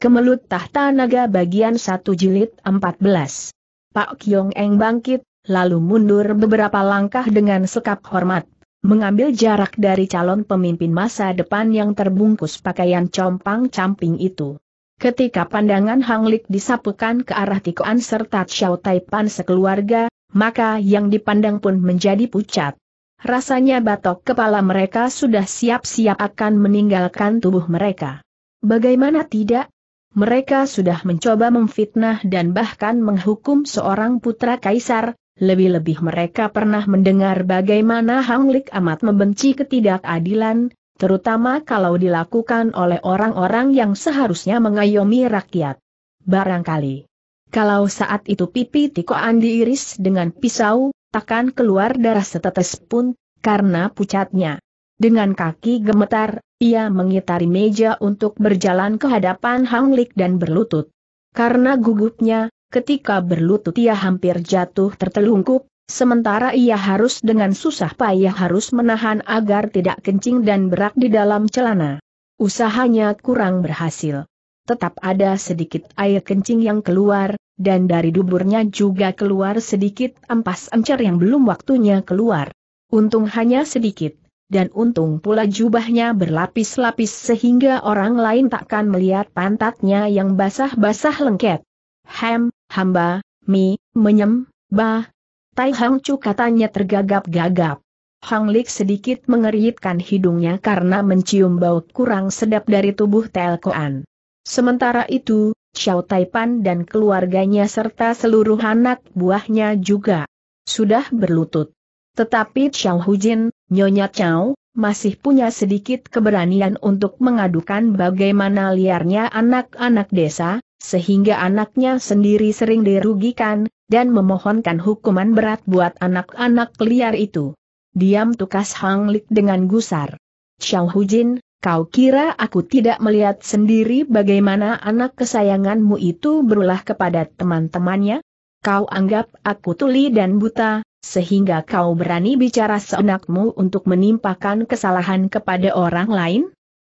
Kemelut Tahta Naga bagian 1 jilid 14. Pak Kiong Eng bangkit, lalu mundur beberapa langkah dengan sekap hormat, mengambil jarak dari calon pemimpin masa depan yang terbungkus pakaian compang-camping itu. Ketika pandangan Hang Lik disapukan ke arah Tikoan serta Xiao Taipan sekeluarga, maka yang dipandang pun menjadi pucat. Rasanya batok kepala mereka sudah siap-siap akan meninggalkan tubuh mereka. Bagaimana tidak, mereka sudah mencoba memfitnah dan bahkan menghukum seorang putra kaisar, lebih-lebih mereka pernah mendengar bagaimana Hang Lik amat membenci ketidakadilan, terutama kalau dilakukan oleh orang-orang yang seharusnya mengayomi rakyat. Barangkali, kalau saat itu pipi Tiko Andi iris dengan pisau, takkan keluar darah setetes pun, karena pucatnya. Dengan kaki gemetar, ia mengitari meja untuk berjalan ke hadapan Hang Lik dan berlutut. Karena gugupnya, ketika berlutut ia hampir jatuh tertelungkup, sementara ia harus dengan susah payah harus menahan agar tidak kencing dan berak di dalam celana. Usahanya kurang berhasil. Tetap ada sedikit air kencing yang keluar, dan dari duburnya juga keluar sedikit ampas encer yang belum waktunya keluar. Untung hanya sedikit dan untung pula jubahnya berlapis-lapis sehingga orang lain takkan melihat pantatnya yang basah-basah lengket. Hem, hamba, mi, menyem, bah. Tai Hang Chu katanya tergagap-gagap. Hang Lik sedikit mengeritkan hidungnya karena mencium bau kurang sedap dari tubuh Telkoan. Sementara itu, Xiao Taipan dan keluarganya serta seluruh anak buahnya juga sudah berlutut. Tetapi Xiao Hujin, Nyonya Chow, masih punya sedikit keberanian untuk mengadukan bagaimana liarnya anak-anak desa, sehingga anaknya sendiri sering dirugikan, dan memohonkan hukuman berat buat anak-anak liar itu. Diam tukas Hang Lik dengan gusar. Xiao Hujin, kau kira aku tidak melihat sendiri bagaimana anak kesayanganmu itu berulah kepada teman-temannya? Kau anggap aku tuli dan buta, sehingga kau berani bicara seenakmu untuk menimpakan kesalahan kepada orang lain?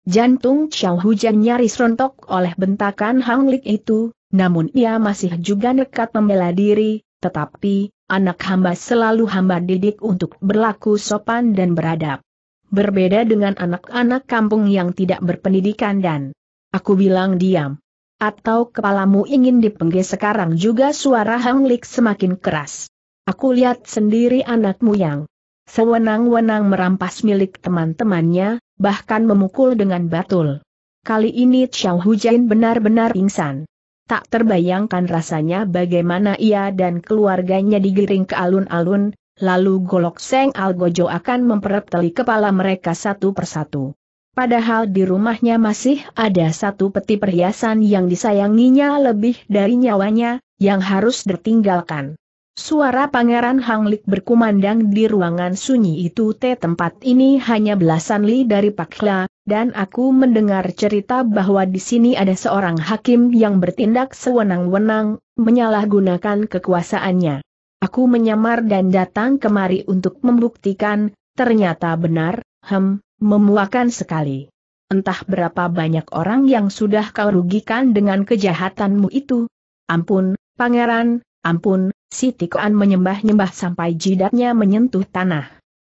Jantung Xiao Hujan nyaris rontok oleh bentakan Hang Lik itu, namun ia masih juga nekat membela diri, tetapi, anak hamba selalu hamba didik untuk berlaku sopan dan beradab. Berbeda dengan anak-anak kampung yang tidak berpendidikan dan Aku bilang diam. Atau kepalamu ingin dipengge sekarang juga suara Hang Lik semakin keras. Aku lihat sendiri anakmu yang sewenang-wenang merampas milik teman-temannya, bahkan memukul dengan batul. Kali ini Xiao Hujain benar-benar pingsan. Tak terbayangkan rasanya bagaimana ia dan keluarganya digiring ke alun-alun, lalu Golok Seng Algojo akan mempereteli kepala mereka satu persatu. Padahal di rumahnya masih ada satu peti perhiasan yang disayanginya lebih dari nyawanya, yang harus ditinggalkan. Suara Pangeran Hanglik berkumandang di ruangan sunyi itu te tempat ini hanya belasan li dari Pak Pakla, dan aku mendengar cerita bahwa di sini ada seorang hakim yang bertindak sewenang-wenang, menyalahgunakan kekuasaannya. Aku menyamar dan datang kemari untuk membuktikan, ternyata benar, hem, memuakan sekali. Entah berapa banyak orang yang sudah kau rugikan dengan kejahatanmu itu. Ampun, pangeran, ampun, si Tikoan menyembah-nyembah sampai jidatnya menyentuh tanah.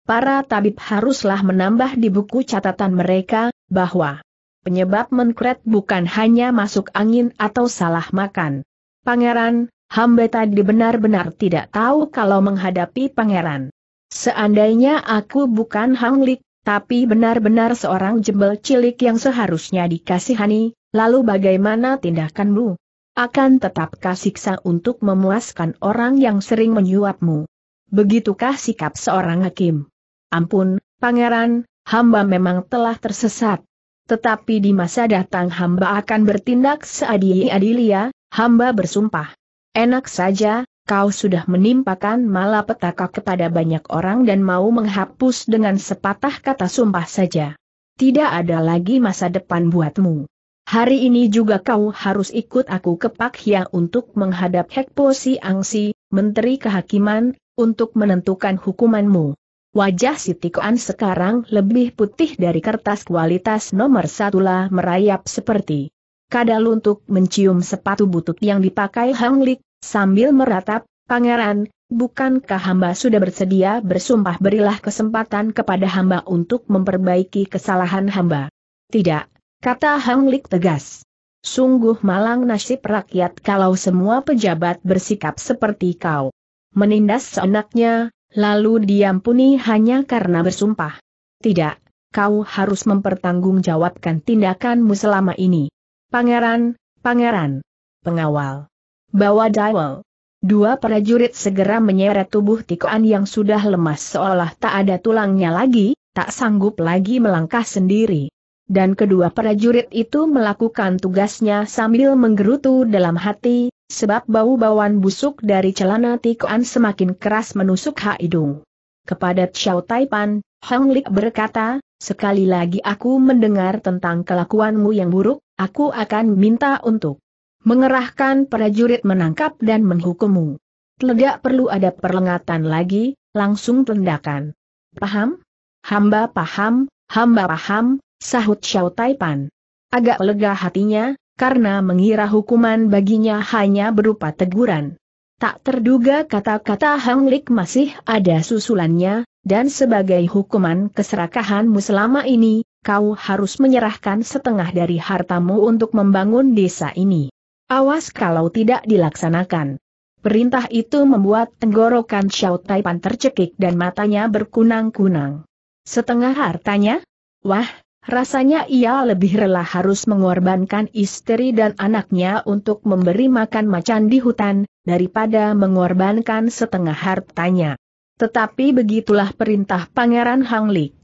Para tabib haruslah menambah di buku catatan mereka, bahwa penyebab menkret bukan hanya masuk angin atau salah makan. Pangeran, hamba tadi benar-benar tidak tahu kalau menghadapi pangeran. Seandainya aku bukan Hanglik, tapi benar-benar seorang jembel cilik yang seharusnya dikasihani, lalu bagaimana tindakanmu? akan tetap kasiksa untuk memuaskan orang yang sering menyuapmu. Begitukah sikap seorang hakim? Ampun, pangeran, hamba memang telah tersesat. Tetapi di masa datang hamba akan bertindak seadili-adilia, hamba bersumpah. Enak saja, kau sudah menimpakan malapetaka kepada banyak orang dan mau menghapus dengan sepatah kata sumpah saja. Tidak ada lagi masa depan buatmu. Hari ini juga kau harus ikut aku ke Pak Pakhia untuk menghadap Hekpo Si Angsi, Menteri Kehakiman, untuk menentukan hukumanmu. Wajah Siti Koan sekarang lebih putih dari kertas kualitas nomor satu lah merayap seperti Kadal untuk mencium sepatu butut yang dipakai Hang Lik, sambil meratap, Pangeran, bukankah hamba sudah bersedia bersumpah berilah kesempatan kepada hamba untuk memperbaiki kesalahan hamba? Tidak, kata Hang Lik tegas. Sungguh malang nasib rakyat kalau semua pejabat bersikap seperti kau. Menindas seenaknya, lalu diampuni hanya karena bersumpah. Tidak, kau harus mempertanggungjawabkan tindakanmu selama ini. Pangeran, pangeran, pengawal, bawa Daiwal. Dua prajurit segera menyeret tubuh Tikoan yang sudah lemas seolah tak ada tulangnya lagi, tak sanggup lagi melangkah sendiri dan kedua prajurit itu melakukan tugasnya sambil menggerutu dalam hati, sebab bau-bauan busuk dari celana Tikuan semakin keras menusuk hidung. Kepada Xiao Taipan, Hong Lik berkata, sekali lagi aku mendengar tentang kelakuanmu yang buruk, aku akan minta untuk mengerahkan prajurit menangkap dan menghukummu. Tidak perlu ada perlengatan lagi, langsung tendakan. Paham? Hamba paham, hamba paham, sahut Xiao Taipan. Agak lega hatinya, karena mengira hukuman baginya hanya berupa teguran. Tak terduga kata-kata Hang Lik masih ada susulannya, dan sebagai hukuman keserakahanmu selama ini, kau harus menyerahkan setengah dari hartamu untuk membangun desa ini. Awas kalau tidak dilaksanakan. Perintah itu membuat tenggorokan Xiao Taipan tercekik dan matanya berkunang-kunang. Setengah hartanya? Wah, Rasanya ia lebih rela harus mengorbankan istri dan anaknya untuk memberi makan macan di hutan, daripada mengorbankan setengah hartanya. Tetapi begitulah perintah Pangeran Hang Lik.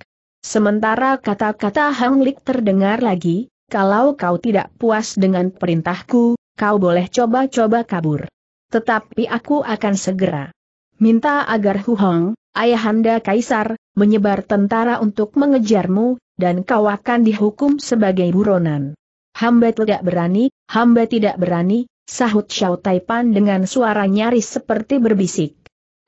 Sementara kata-kata Hang Lik terdengar lagi, kalau kau tidak puas dengan perintahku, kau boleh coba-coba kabur. Tetapi aku akan segera minta agar Hu Hong, ayahanda Kaisar, menyebar tentara untuk mengejarmu, dan kau akan dihukum sebagai buronan. Hamba tidak berani, hamba tidak berani, sahut Xiao Taipan dengan suara nyaris seperti berbisik.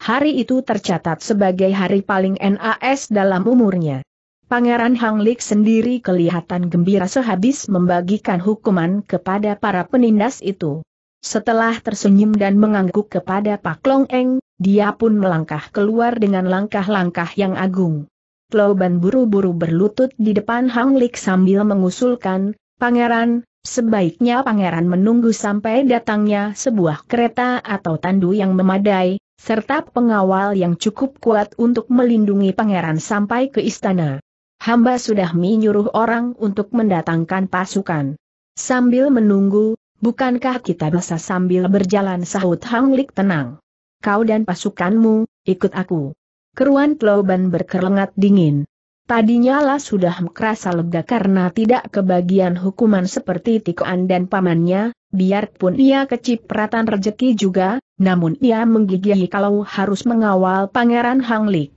Hari itu tercatat sebagai hari paling NAS dalam umurnya. Pangeran Hang Lik sendiri kelihatan gembira sehabis membagikan hukuman kepada para penindas itu. Setelah tersenyum dan mengangguk kepada Pak Long Eng, dia pun melangkah keluar dengan langkah-langkah yang agung. Klauban buru-buru berlutut di depan Hang Lik sambil mengusulkan, Pangeran, sebaiknya Pangeran menunggu sampai datangnya sebuah kereta atau tandu yang memadai, serta pengawal yang cukup kuat untuk melindungi Pangeran sampai ke istana. Hamba sudah menyuruh orang untuk mendatangkan pasukan. Sambil menunggu, bukankah kita bisa sambil berjalan sahut Hang Lik tenang? Kau dan pasukanmu, ikut aku keruan Kloban berkelengat dingin. Tadinya lah sudah merasa lega karena tidak kebagian hukuman seperti Tikoan dan pamannya, biarpun ia kecipratan rejeki juga, namun ia menggigihi kalau harus mengawal Pangeran Hanglik.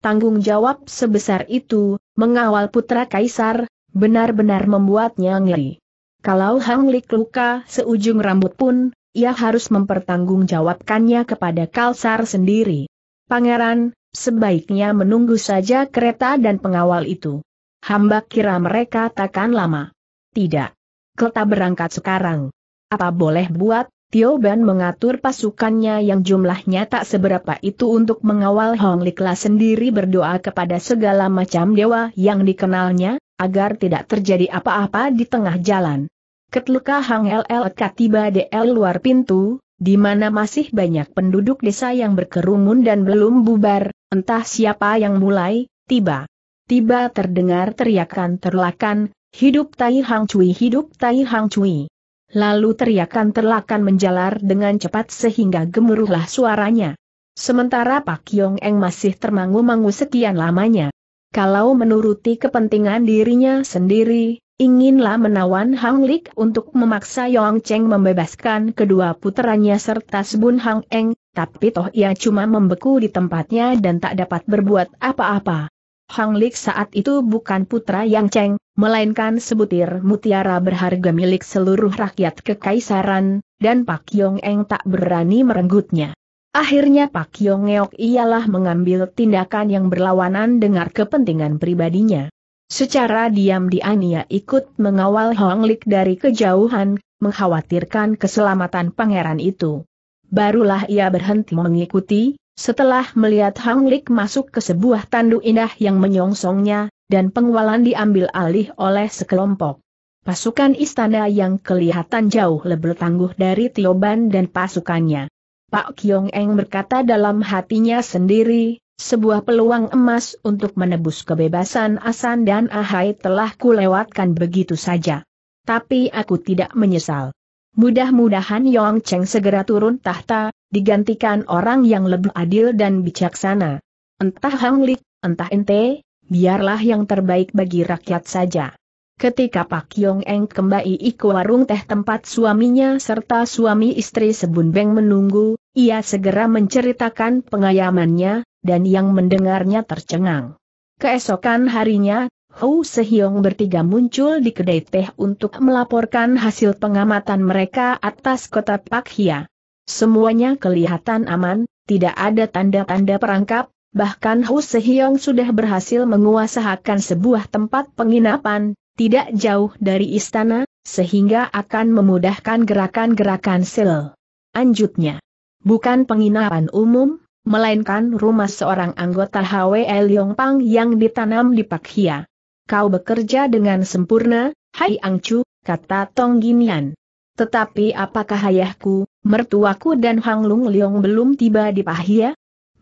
Tanggung jawab sebesar itu, mengawal putra kaisar, benar-benar membuatnya ngeri. Kalau Hanglik luka seujung rambut pun, ia harus mempertanggungjawabkannya kepada Kalsar sendiri. Pangeran, Sebaiknya menunggu saja kereta dan pengawal itu. Hamba kira mereka takkan lama. Tidak. Kita berangkat sekarang. Apa boleh buat, Tio Ban mengatur pasukannya yang jumlahnya tak seberapa itu untuk mengawal Hong Likla sendiri berdoa kepada segala macam dewa yang dikenalnya, agar tidak terjadi apa-apa di tengah jalan. Ketika Hang LL tiba di luar pintu, di mana masih banyak penduduk desa yang berkerumun dan belum bubar, Entah siapa yang mulai, tiba. Tiba terdengar teriakan terlakan, hidup Tai Hang Cui hidup Tai Hang Cui. Lalu teriakan terlakan menjalar dengan cepat sehingga gemuruhlah suaranya. Sementara Pak Yong Eng masih termangu-mangu sekian lamanya. Kalau menuruti kepentingan dirinya sendiri, inginlah menawan Hang Lik untuk memaksa Yong Cheng membebaskan kedua puteranya serta Sebun Hang Eng, tapi toh ia cuma membeku di tempatnya dan tak dapat berbuat apa-apa. Hang Lik saat itu bukan putra Yang Cheng, melainkan sebutir mutiara berharga milik seluruh rakyat kekaisaran, dan Pak Yong Eng tak berani merenggutnya. Akhirnya Pak Yong Eok ialah mengambil tindakan yang berlawanan dengan kepentingan pribadinya. Secara diam-diam ikut mengawal Hong Lik dari kejauhan, mengkhawatirkan keselamatan pangeran itu. Barulah ia berhenti mengikuti, setelah melihat Hang Lik masuk ke sebuah tandu indah yang menyongsongnya, dan pengwalan diambil alih oleh sekelompok. Pasukan istana yang kelihatan jauh lebih tangguh dari Tioban dan pasukannya. Pak Kiong Eng berkata dalam hatinya sendiri, sebuah peluang emas untuk menebus kebebasan Asan dan Ahai telah kulewatkan begitu saja. Tapi aku tidak menyesal. Mudah-mudahan Yong Cheng segera turun tahta, digantikan orang yang lebih adil dan bijaksana. Entah Hang Lik, entah Ente, biarlah yang terbaik bagi rakyat saja. Ketika Pak Yong Eng kembali ke warung teh tempat suaminya serta suami istri Sebun Beng menunggu, ia segera menceritakan pengayamannya, dan yang mendengarnya tercengang. Keesokan harinya, Hou Sehyong bertiga muncul di kedai teh untuk melaporkan hasil pengamatan mereka atas kota Pakhia. Semuanya kelihatan aman, tidak ada tanda-tanda perangkap, bahkan Hou Sehyong sudah berhasil menguasakan sebuah tempat penginapan, tidak jauh dari istana, sehingga akan memudahkan gerakan-gerakan sel. Anjutnya, bukan penginapan umum, melainkan rumah seorang anggota HWL Pang yang ditanam di Pakhia. Kau bekerja dengan sempurna, Hai Angcu, kata Tong Ginian. Tetapi apakah ayahku, mertuaku dan Hang Lung Leong belum tiba di Pahia?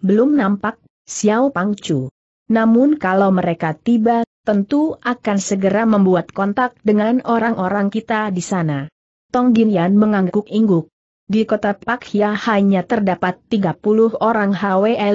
Belum nampak, Xiao Pangcu. Namun kalau mereka tiba, tentu akan segera membuat kontak dengan orang-orang kita di sana. Tong Ginian mengangguk-ingguk. Di kota Hia hanya terdapat 30 orang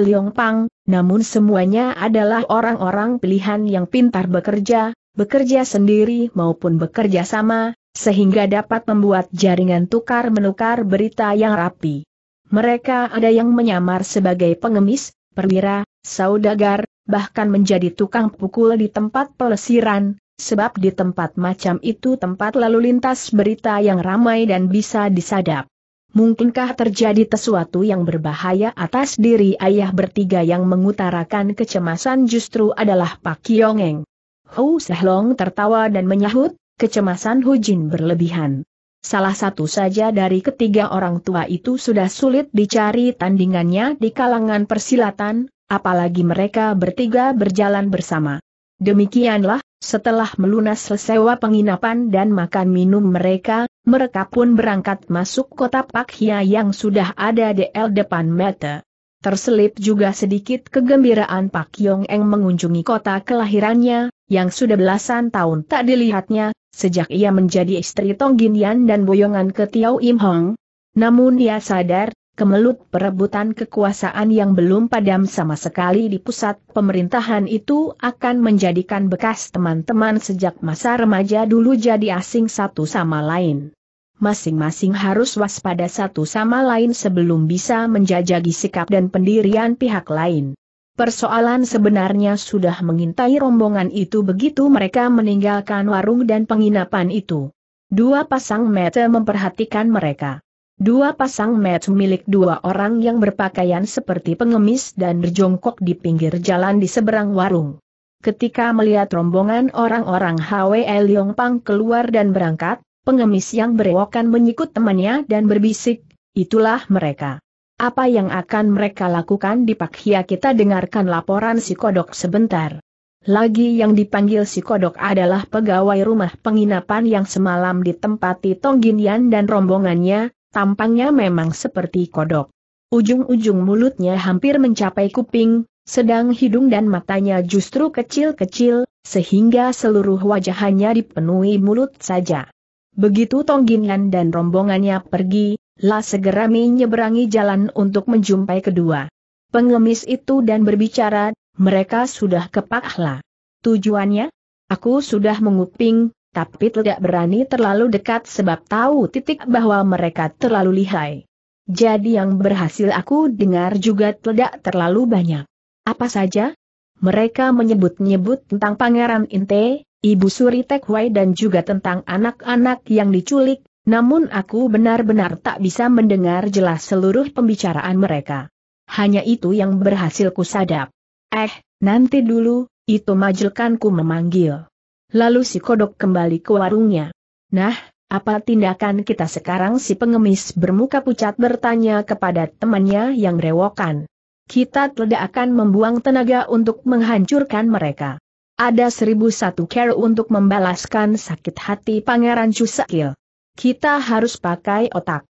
Yong Pang, namun semuanya adalah orang-orang pilihan yang pintar bekerja, bekerja sendiri maupun bekerja sama, sehingga dapat membuat jaringan tukar-menukar berita yang rapi. Mereka ada yang menyamar sebagai pengemis, perwira, saudagar, bahkan menjadi tukang pukul di tempat pelesiran, sebab di tempat macam itu tempat lalu lintas berita yang ramai dan bisa disadap mungkinkah terjadi sesuatu yang berbahaya atas diri ayah bertiga yang mengutarakan kecemasan justru adalah Pak Kiongeng. Hu Sehlong tertawa dan menyahut, kecemasan Hu Jin berlebihan. Salah satu saja dari ketiga orang tua itu sudah sulit dicari tandingannya di kalangan persilatan, apalagi mereka bertiga berjalan bersama. Demikianlah, setelah melunas sewa penginapan dan makan minum mereka, mereka pun berangkat masuk kota Pakhia yang sudah ada di el depan mata. Terselip juga sedikit kegembiraan Pak Yong Eng mengunjungi kota kelahirannya, yang sudah belasan tahun tak dilihatnya, sejak ia menjadi istri Tong Gin Yan dan boyongan ke Tiao Im Hong. Namun ia sadar, kemelut perebutan kekuasaan yang belum padam sama sekali di pusat pemerintahan itu akan menjadikan bekas teman-teman sejak masa remaja dulu jadi asing satu sama lain. Masing-masing harus waspada satu sama lain sebelum bisa menjajagi sikap dan pendirian pihak lain. Persoalan sebenarnya sudah mengintai rombongan itu begitu mereka meninggalkan warung dan penginapan itu. Dua pasang mata memperhatikan mereka. Dua pasang match milik dua orang yang berpakaian seperti pengemis dan berjongkok di pinggir jalan di seberang warung. Ketika melihat rombongan orang-orang Yong Pang keluar dan berangkat, pengemis yang berewokan menyikut temannya dan berbisik, itulah mereka. Apa yang akan mereka lakukan di Pak Hia kita dengarkan laporan si kodok sebentar. Lagi yang dipanggil si kodok adalah pegawai rumah penginapan yang semalam ditempati Tong Ginian dan rombongannya, tampangnya memang seperti kodok. Ujung-ujung mulutnya hampir mencapai kuping, sedang hidung dan matanya justru kecil-kecil, sehingga seluruh wajahnya dipenuhi mulut saja. Begitu Tonggingan dan rombongannya pergi, La segera menyeberangi jalan untuk menjumpai kedua. Pengemis itu dan berbicara, mereka sudah kepaklah. Tujuannya? Aku sudah menguping, tapi tidak berani terlalu dekat sebab tahu titik bahwa mereka terlalu lihai. Jadi yang berhasil aku dengar juga tidak terlalu banyak. Apa saja? Mereka menyebut-nyebut tentang Pangeran Inte, Ibu Suri Tekwai dan juga tentang anak-anak yang diculik, namun aku benar-benar tak bisa mendengar jelas seluruh pembicaraan mereka. Hanya itu yang berhasil kusadap. Eh, nanti dulu, itu majelkanku memanggil. Lalu si kodok kembali ke warungnya. Nah, apa tindakan kita sekarang si pengemis bermuka pucat bertanya kepada temannya yang rewokan. Kita tidak akan membuang tenaga untuk menghancurkan mereka. Ada seribu satu care untuk membalaskan sakit hati Pangeran Cusakil. Kita harus pakai otak.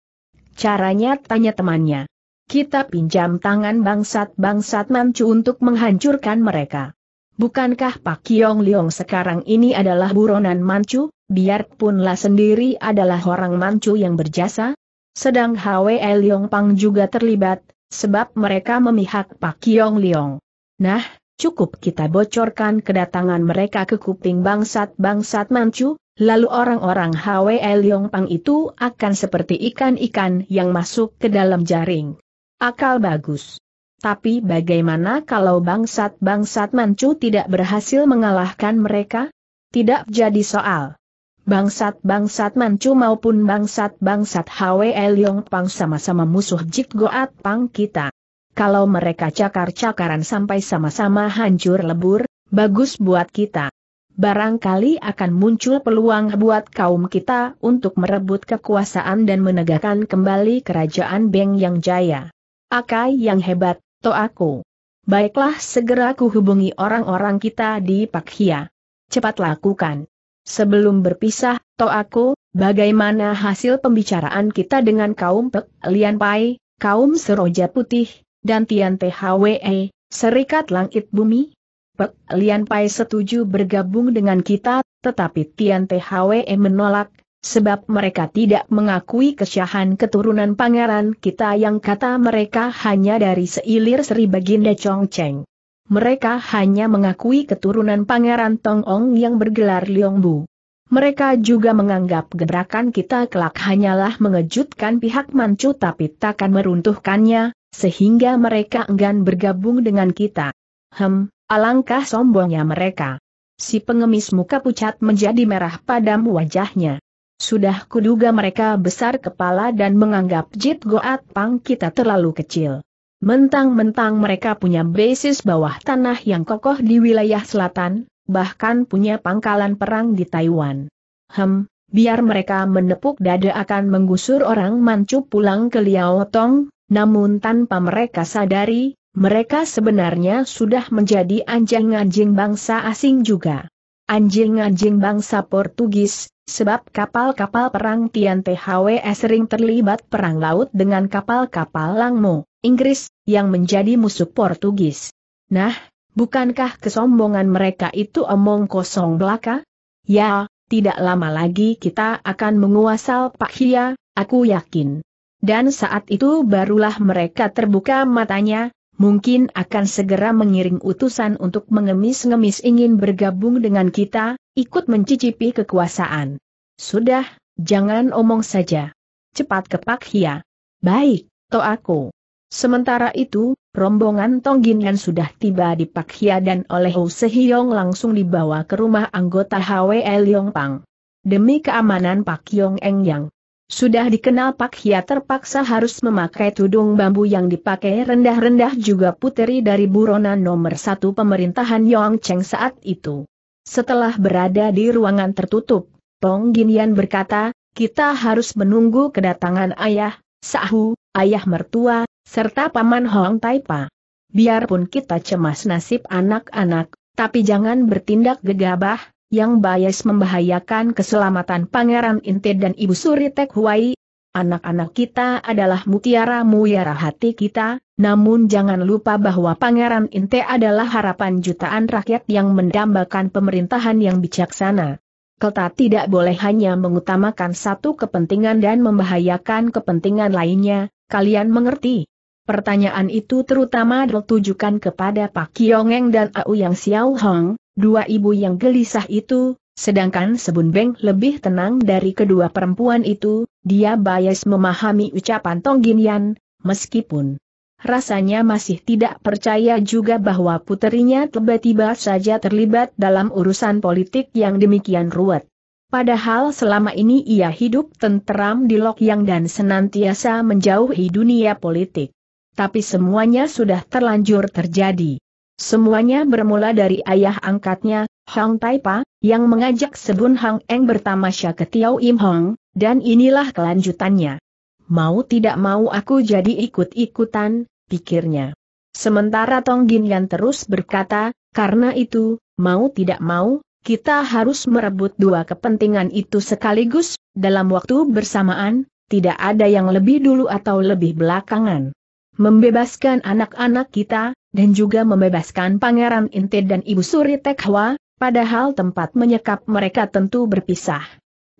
Caranya tanya temannya. Kita pinjam tangan bangsat-bangsat mancu untuk menghancurkan mereka. Bukankah Pak Kiong Liong sekarang ini adalah buronan Manchu, biarpunlah sendiri adalah orang Manchu yang berjasa? Sedang Hwe Liong Pang juga terlibat, sebab mereka memihak Pak Kiong Liong. Nah, cukup kita bocorkan kedatangan mereka ke kuping bangsat-bangsat Manchu, lalu orang-orang Hwe Liong Pang itu akan seperti ikan-ikan yang masuk ke dalam jaring. Akal bagus. Tapi bagaimana kalau bangsat-bangsat Manchu tidak berhasil mengalahkan mereka? Tidak jadi soal. Bangsat-bangsat Manchu maupun bangsat-bangsat Hwe Leong Pang sama-sama musuh Jik Goat Pang kita. Kalau mereka cakar-cakaran sampai sama-sama hancur lebur, bagus buat kita. Barangkali akan muncul peluang buat kaum kita untuk merebut kekuasaan dan menegakkan kembali kerajaan Beng yang jaya. Akai yang hebat, to aku. Baiklah segera kuhubungi orang-orang kita di Pakhia. Cepat lakukan. Sebelum berpisah, to aku, bagaimana hasil pembicaraan kita dengan kaum Pek Lian Pai, kaum Seroja Putih, dan Tian THWE, Serikat Langit Bumi? Pek Lian Pai setuju bergabung dengan kita, tetapi Tian THWE menolak, Sebab mereka tidak mengakui kesyahan keturunan pangeran kita yang kata mereka hanya dari seilir Sri Baginda Chongcheng. Mereka hanya mengakui keturunan pangeran Tong Ong yang bergelar Liong Bu. Mereka juga menganggap gebrakan kita kelak hanyalah mengejutkan pihak Manchu tapi takkan meruntuhkannya, sehingga mereka enggan bergabung dengan kita. Hem, alangkah sombongnya mereka. Si pengemis muka pucat menjadi merah padam wajahnya. Sudah kuduga mereka besar kepala dan menganggap Jit Goat Pang kita terlalu kecil. Mentang-mentang mereka punya basis bawah tanah yang kokoh di wilayah selatan, bahkan punya pangkalan perang di Taiwan. Hem, biar mereka menepuk dada akan menggusur orang Manchu pulang ke Liao Tong, namun tanpa mereka sadari, mereka sebenarnya sudah menjadi anjing-anjing bangsa asing juga. Anjing-anjing bangsa Portugis, sebab kapal-kapal perang Tian THWE sering terlibat perang laut dengan kapal-kapal Langmo, Inggris, yang menjadi musuh Portugis. Nah, bukankah kesombongan mereka itu omong kosong belaka? Ya, tidak lama lagi kita akan menguasal Pak Hia, aku yakin. Dan saat itu barulah mereka terbuka matanya, mungkin akan segera mengiring utusan untuk mengemis-ngemis ingin bergabung dengan kita, ikut mencicipi kekuasaan. Sudah, jangan omong saja. Cepat ke Pak Hia. Baik, to aku. Sementara itu, rombongan yang sudah tiba di Pak Hia dan oleh Ho Sehyong langsung dibawa ke rumah anggota HWL Pang. Demi keamanan Pak Yong Eng Yang. Sudah dikenal Pak Hia terpaksa harus memakai tudung bambu yang dipakai rendah-rendah juga puteri dari buronan nomor satu pemerintahan Yong Cheng saat itu. Setelah berada di ruangan tertutup, Tong Ginian berkata, kita harus menunggu kedatangan ayah, sahu, ayah mertua, serta paman Hong Taipa. Biarpun kita cemas nasib anak-anak, tapi jangan bertindak gegabah, yang bias membahayakan keselamatan Pangeran Intet dan Ibu Suri Tek Huai, Anak-anak kita adalah mutiara-mutiara hati kita, namun jangan lupa bahwa Pangeran Inte adalah harapan jutaan rakyat yang mendambakan pemerintahan yang bijaksana. Kelta tidak boleh hanya mengutamakan satu kepentingan dan membahayakan kepentingan lainnya, kalian mengerti? Pertanyaan itu terutama ditujukan kepada Pak Kiongeng dan Au Yang Xiao Hong, dua ibu yang gelisah itu, Sedangkan Sebun Beng lebih tenang dari kedua perempuan itu, dia bias memahami ucapan Tong Ginian, meskipun rasanya masih tidak percaya juga bahwa puterinya tiba-tiba saja terlibat dalam urusan politik yang demikian ruwet. Padahal selama ini ia hidup tenteram di Yang dan senantiasa menjauhi dunia politik. Tapi semuanya sudah terlanjur terjadi. Semuanya bermula dari ayah angkatnya, Hang Taipa, yang mengajak Sebun Hang Eng bertamasya ke Tiao Im Hong, dan inilah kelanjutannya. Mau tidak mau aku jadi ikut-ikutan, pikirnya. Sementara Tong Gin Yan terus berkata, karena itu, mau tidak mau, kita harus merebut dua kepentingan itu sekaligus, dalam waktu bersamaan, tidak ada yang lebih dulu atau lebih belakangan. Membebaskan anak-anak kita, dan juga membebaskan Pangeran Inted dan Ibu Suri Tekhwa, Padahal tempat menyekap mereka tentu berpisah.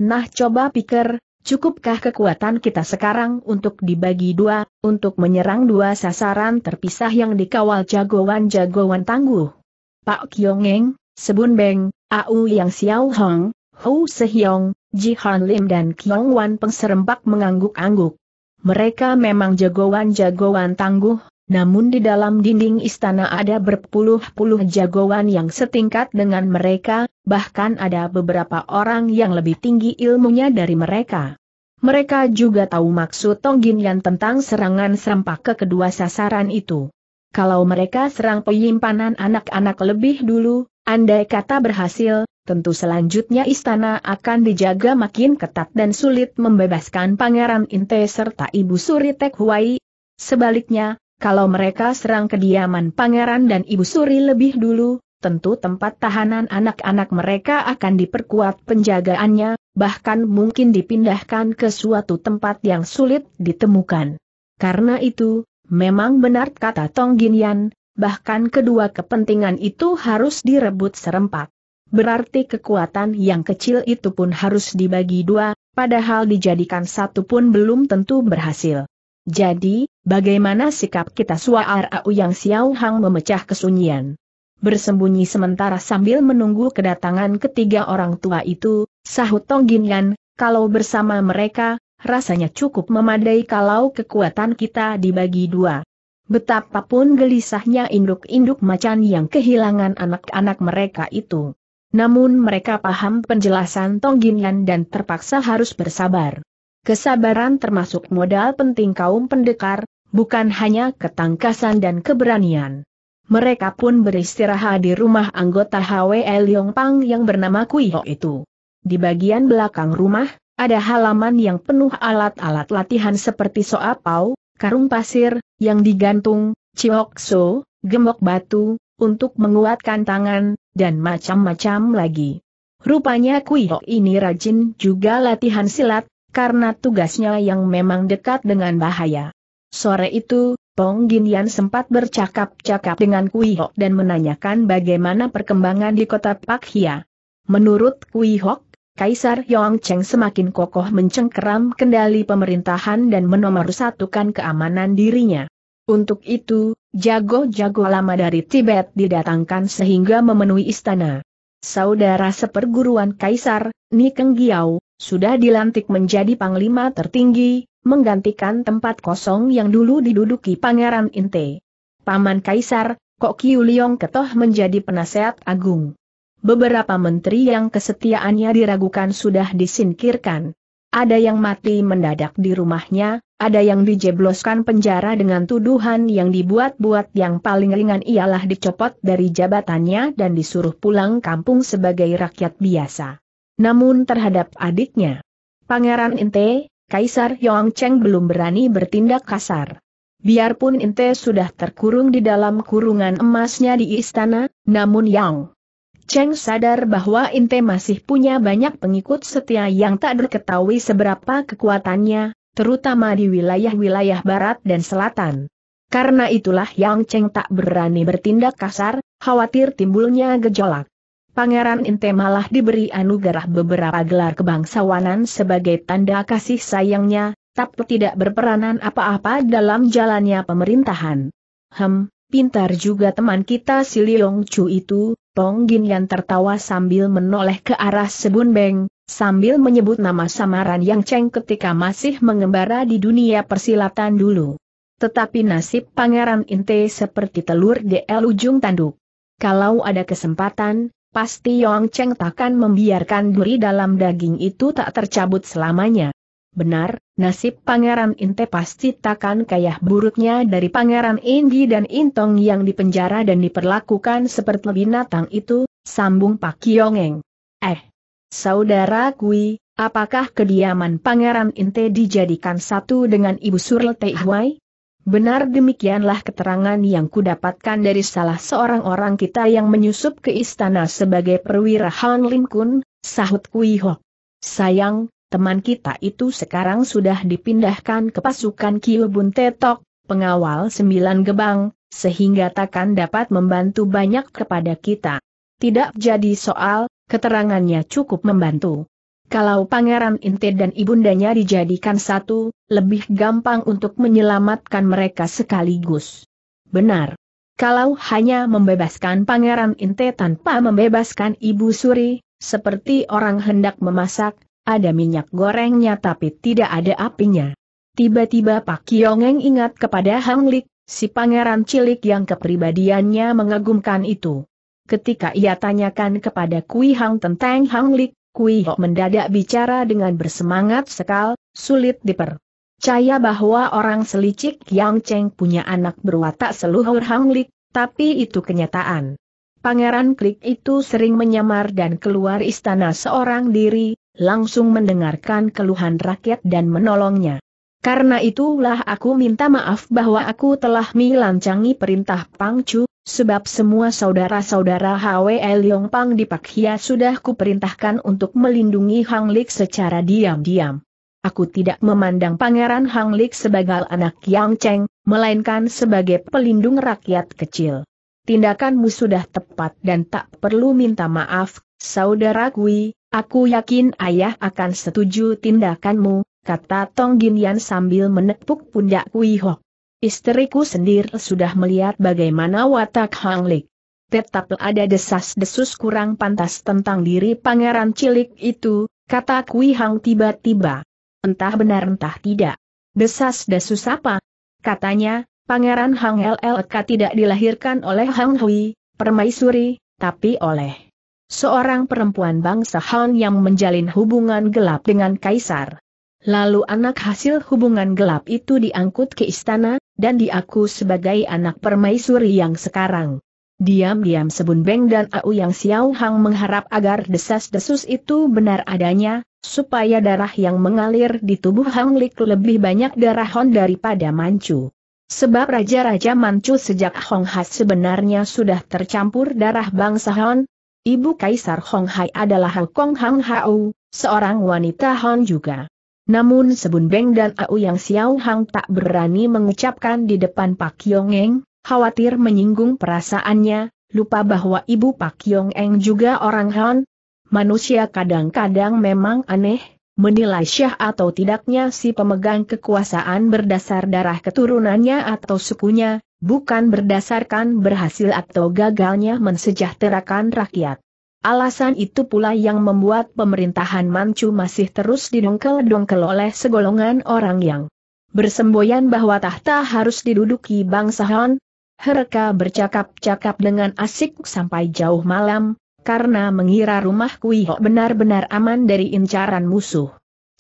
Nah coba pikir, cukupkah kekuatan kita sekarang untuk dibagi dua, untuk menyerang dua sasaran terpisah yang dikawal jagoan-jagoan tangguh? Pak Kyongeng, Sebun Beng, Au Yang Xiao Hong, Hou Sehyong, Ji Han Lim dan Kyong Wan pengserempak mengangguk-angguk. Mereka memang jagoan-jagoan tangguh, namun di dalam dinding istana ada berpuluh-puluh jagoan yang setingkat dengan mereka, bahkan ada beberapa orang yang lebih tinggi ilmunya dari mereka. Mereka juga tahu maksud Tonggin Yan tentang serangan serempak ke kedua sasaran itu. Kalau mereka serang penyimpanan anak-anak lebih dulu, andai kata berhasil, tentu selanjutnya istana akan dijaga makin ketat dan sulit membebaskan Pangeran Inte serta Ibu Suri Tek Huai. Sebaliknya, kalau mereka serang kediaman pangeran dan ibu suri lebih dulu, tentu tempat tahanan anak-anak mereka akan diperkuat penjagaannya, bahkan mungkin dipindahkan ke suatu tempat yang sulit ditemukan. Karena itu, memang benar kata Tong Ginian, bahkan kedua kepentingan itu harus direbut serempak. Berarti kekuatan yang kecil itu pun harus dibagi dua, padahal dijadikan satu pun belum tentu berhasil. Jadi, Bagaimana sikap kita Suarau yang Xiao Hang memecah kesunyian? Bersembunyi sementara sambil menunggu kedatangan ketiga orang tua itu, sahut Tong Yan. kalau bersama mereka, rasanya cukup memadai kalau kekuatan kita dibagi dua. Betapapun gelisahnya induk-induk macan yang kehilangan anak-anak mereka itu. Namun mereka paham penjelasan Tong Yan dan terpaksa harus bersabar kesabaran termasuk modal penting kaum pendekar, bukan hanya ketangkasan dan keberanian. Mereka pun beristirahat di rumah anggota HWL Pang yang bernama Kuiho itu. Di bagian belakang rumah, ada halaman yang penuh alat-alat latihan seperti soapau, karung pasir, yang digantung, ciokso, gemok batu, untuk menguatkan tangan, dan macam-macam lagi. Rupanya Kuiho ini rajin juga latihan silat, karena tugasnya yang memang dekat dengan bahaya. Sore itu, Pong Ginian sempat bercakap-cakap dengan Kui Hok dan menanyakan bagaimana perkembangan di kota Pak Hia. Menurut Kui Hok, Kaisar Cheng semakin kokoh mencengkeram kendali pemerintahan dan menomorsatukan keamanan dirinya. Untuk itu, jago-jago lama dari Tibet didatangkan sehingga memenuhi istana saudara seperguruan Kaisar, Nikeng Giao, sudah dilantik menjadi panglima tertinggi, menggantikan tempat kosong yang dulu diduduki Pangeran Inte. Paman Kaisar, Kok Kiu Liong Ketoh menjadi penasehat agung. Beberapa menteri yang kesetiaannya diragukan sudah disingkirkan. Ada yang mati mendadak di rumahnya, ada yang dijebloskan penjara dengan tuduhan yang dibuat-buat yang paling ringan ialah dicopot dari jabatannya dan disuruh pulang kampung sebagai rakyat biasa. Namun terhadap adiknya, Pangeran Inte, Kaisar Yongcheng belum berani bertindak kasar. Biarpun Inte sudah terkurung di dalam kurungan emasnya di istana, namun Yang Cheng sadar bahwa Inte masih punya banyak pengikut setia yang tak diketahui seberapa kekuatannya, terutama di wilayah-wilayah barat dan selatan. Karena itulah Yang Cheng tak berani bertindak kasar, khawatir timbulnya gejolak. Pangeran Inte malah diberi anugerah beberapa gelar kebangsawanan sebagai tanda kasih sayangnya, tapi tidak berperanan apa-apa dalam jalannya pemerintahan. Hem, pintar juga teman kita si Liong Chu itu, Pong yang tertawa sambil menoleh ke arah Sebun Beng, sambil menyebut nama samaran Yang Cheng ketika masih mengembara di dunia persilatan dulu. Tetapi nasib Pangeran Inte seperti telur di el ujung tanduk. Kalau ada kesempatan, pasti Yong Cheng takkan membiarkan duri dalam daging itu tak tercabut selamanya. Benar, nasib Pangeran Inte pasti takkan kayah buruknya dari Pangeran Indi dan Intong yang dipenjara dan diperlakukan seperti binatang itu, sambung Pak Yongeng. Eh, saudara kui, apakah kediaman Pangeran Inte dijadikan satu dengan Ibu Surlte Teihwai? Benar demikianlah keterangan yang kudapatkan dari salah seorang orang kita yang menyusup ke istana sebagai perwira Han Lim Kun, sahut Kui Ho. Sayang, teman kita itu sekarang sudah dipindahkan ke pasukan Kiobun Tetok, pengawal sembilan gebang, sehingga takkan dapat membantu banyak kepada kita. Tidak jadi soal, keterangannya cukup membantu. Kalau Pangeran Inte dan ibundanya dijadikan satu, lebih gampang untuk menyelamatkan mereka sekaligus. Benar. Kalau hanya membebaskan Pangeran Inte tanpa membebaskan Ibu Suri, seperti orang hendak memasak, ada minyak gorengnya tapi tidak ada apinya. Tiba-tiba Pak Kiongeng ingat kepada Hang Lik, si pangeran cilik yang kepribadiannya mengagumkan itu. Ketika ia tanyakan kepada Kui Hang tentang Hang Lik, Kui Ho mendadak bicara dengan bersemangat sekal, sulit diper. Caya bahwa orang selicik Yang Cheng punya anak berwatak seluhur Hang Lik, tapi itu kenyataan. Pangeran Klik itu sering menyamar dan keluar istana seorang diri, langsung mendengarkan keluhan rakyat dan menolongnya. Karena itulah aku minta maaf bahwa aku telah melancangi perintah Pangcu, sebab semua saudara-saudara HWL Yong Pang di Pak Hia sudah kuperintahkan untuk melindungi Hang Lik secara diam-diam. Aku tidak memandang Pangeran Hang Lik sebagai anak Yang Cheng, melainkan sebagai pelindung rakyat kecil. Tindakanmu sudah tepat dan tak perlu minta maaf, Saudara Kui, aku yakin ayah akan setuju tindakanmu, kata Tong Ginian sambil menepuk pundak Kui Hok. Istriku sendiri sudah melihat bagaimana watak Hang Lik. Tetap ada desas-desus kurang pantas tentang diri pangeran cilik itu, kata Kui Hang tiba-tiba. Entah benar entah tidak. Desas-desus apa? Katanya, pangeran Hang LLK tidak dilahirkan oleh Hang Hui, permaisuri, tapi oleh seorang perempuan bangsa Han yang menjalin hubungan gelap dengan Kaisar. Lalu anak hasil hubungan gelap itu diangkut ke istana, dan diaku sebagai anak permaisuri yang sekarang. Diam-diam Sebun Beng dan Au Yang Xiao Hang mengharap agar desas-desus itu benar adanya, supaya darah yang mengalir di tubuh Hang Lik lebih banyak darah Hon daripada Manchu. Sebab Raja-Raja Manchu sejak Hong Has sebenarnya sudah tercampur darah bangsa Han, Ibu Kaisar Hong Hai adalah Hong Hang Hao, seorang wanita Han juga. Namun Sebun Beng dan Au Yang Xiao Hang tak berani mengucapkan di depan Pak Yong Eng, khawatir menyinggung perasaannya, lupa bahwa ibu Pak Yong Eng juga orang Han. Manusia kadang-kadang memang aneh, menilai syah atau tidaknya si pemegang kekuasaan berdasar darah keturunannya atau sukunya, bukan berdasarkan berhasil atau gagalnya mensejahterakan rakyat. Alasan itu pula yang membuat pemerintahan Manchu masih terus didongkel-dongkel oleh segolongan orang yang bersemboyan bahwa tahta harus diduduki bangsa Han. Hereka bercakap-cakap dengan asik sampai jauh malam, karena mengira rumah Kuihok benar-benar aman dari incaran musuh.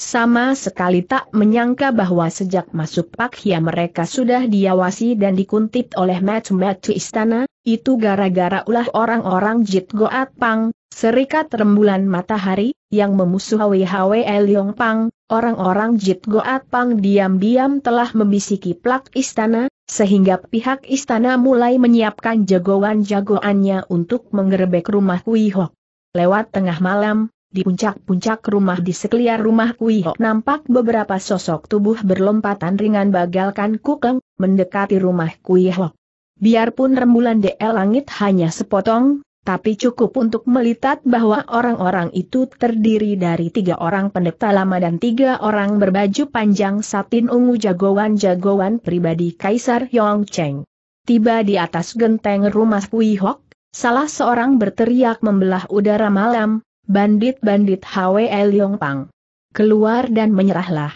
Sama sekali tak menyangka bahwa sejak masuk Pakhia mereka sudah diawasi dan dikuntit oleh match Istana, itu gara-gara ulah orang-orang Jit Goat Pang, Serikat Rembulan Matahari, yang memusuhi Hwe Liong Pang, orang-orang Jit Goat Pang diam-diam telah membisiki plak istana, sehingga pihak istana mulai menyiapkan jagoan-jagoannya untuk menggerebek rumah hok Lewat tengah malam, di puncak-puncak rumah di sekeliar rumah Kui Ho nampak beberapa sosok tubuh berlompatan ringan bagalkan kukeng, mendekati rumah Kui Ho. Biarpun rembulan de langit hanya sepotong, tapi cukup untuk melihat bahwa orang-orang itu terdiri dari tiga orang pendeta lama dan tiga orang berbaju panjang satin ungu jagoan-jagoan pribadi Kaisar Yong Cheng. Tiba di atas genteng rumah Kui Hok, salah seorang berteriak membelah udara malam, bandit-bandit Hwe Pang, Keluar dan menyerahlah.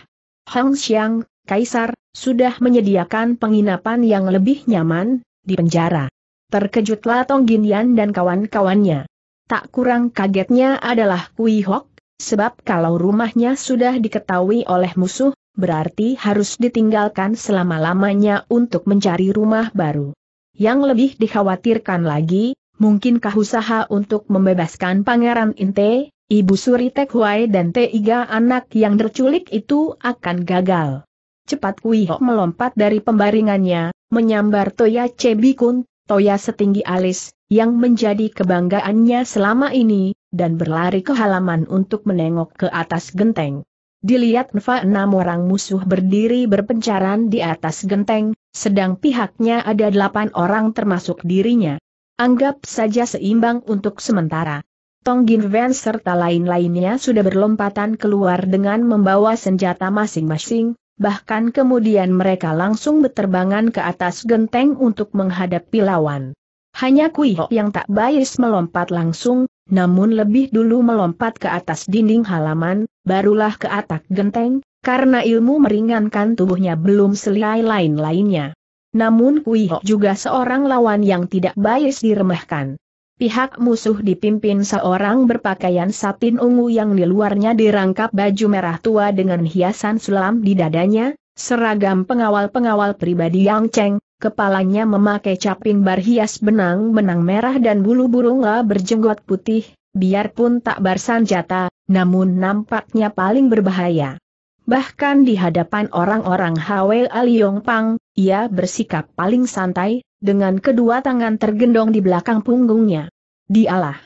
Hong Xiang, Kaisar, sudah menyediakan penginapan yang lebih nyaman, di penjara. Terkejutlah Tong Ginian dan kawan-kawannya. Tak kurang kagetnya adalah Kui Hok, sebab kalau rumahnya sudah diketahui oleh musuh, berarti harus ditinggalkan selama-lamanya untuk mencari rumah baru. Yang lebih dikhawatirkan lagi, mungkinkah usaha untuk membebaskan Pangeran Inte, Ibu Suri Tek Huai dan tiga anak yang terculik itu akan gagal. Cepat Kui Hok melompat dari pembaringannya, menyambar Toya Cebikun, Toya setinggi alis, yang menjadi kebanggaannya selama ini, dan berlari ke halaman untuk menengok ke atas genteng. Dilihat Nfa enam orang musuh berdiri berpencaran di atas genteng, sedang pihaknya ada delapan orang termasuk dirinya. Anggap saja seimbang untuk sementara. Tong Gin Van serta lain-lainnya sudah berlompatan keluar dengan membawa senjata masing-masing, bahkan kemudian mereka langsung berterbangan ke atas genteng untuk menghadapi lawan. Hanya Kui Ho yang tak bias melompat langsung, namun lebih dulu melompat ke atas dinding halaman, barulah ke atas genteng, karena ilmu meringankan tubuhnya belum selai lain-lainnya. Namun Kui Ho juga seorang lawan yang tidak bias diremehkan. Pihak musuh dipimpin seorang berpakaian satin ungu yang di luarnya dirangkap baju merah tua dengan hiasan sulam di dadanya, seragam pengawal-pengawal pribadi yang Cheng, kepalanya memakai caping berhias benang-benang merah dan bulu burung la berjenggot putih, biarpun tak bersanjata, namun nampaknya paling berbahaya. Bahkan di hadapan orang-orang Hawel Aliong Pang, ia bersikap paling santai, dengan kedua tangan tergendong di belakang punggungnya. Dialah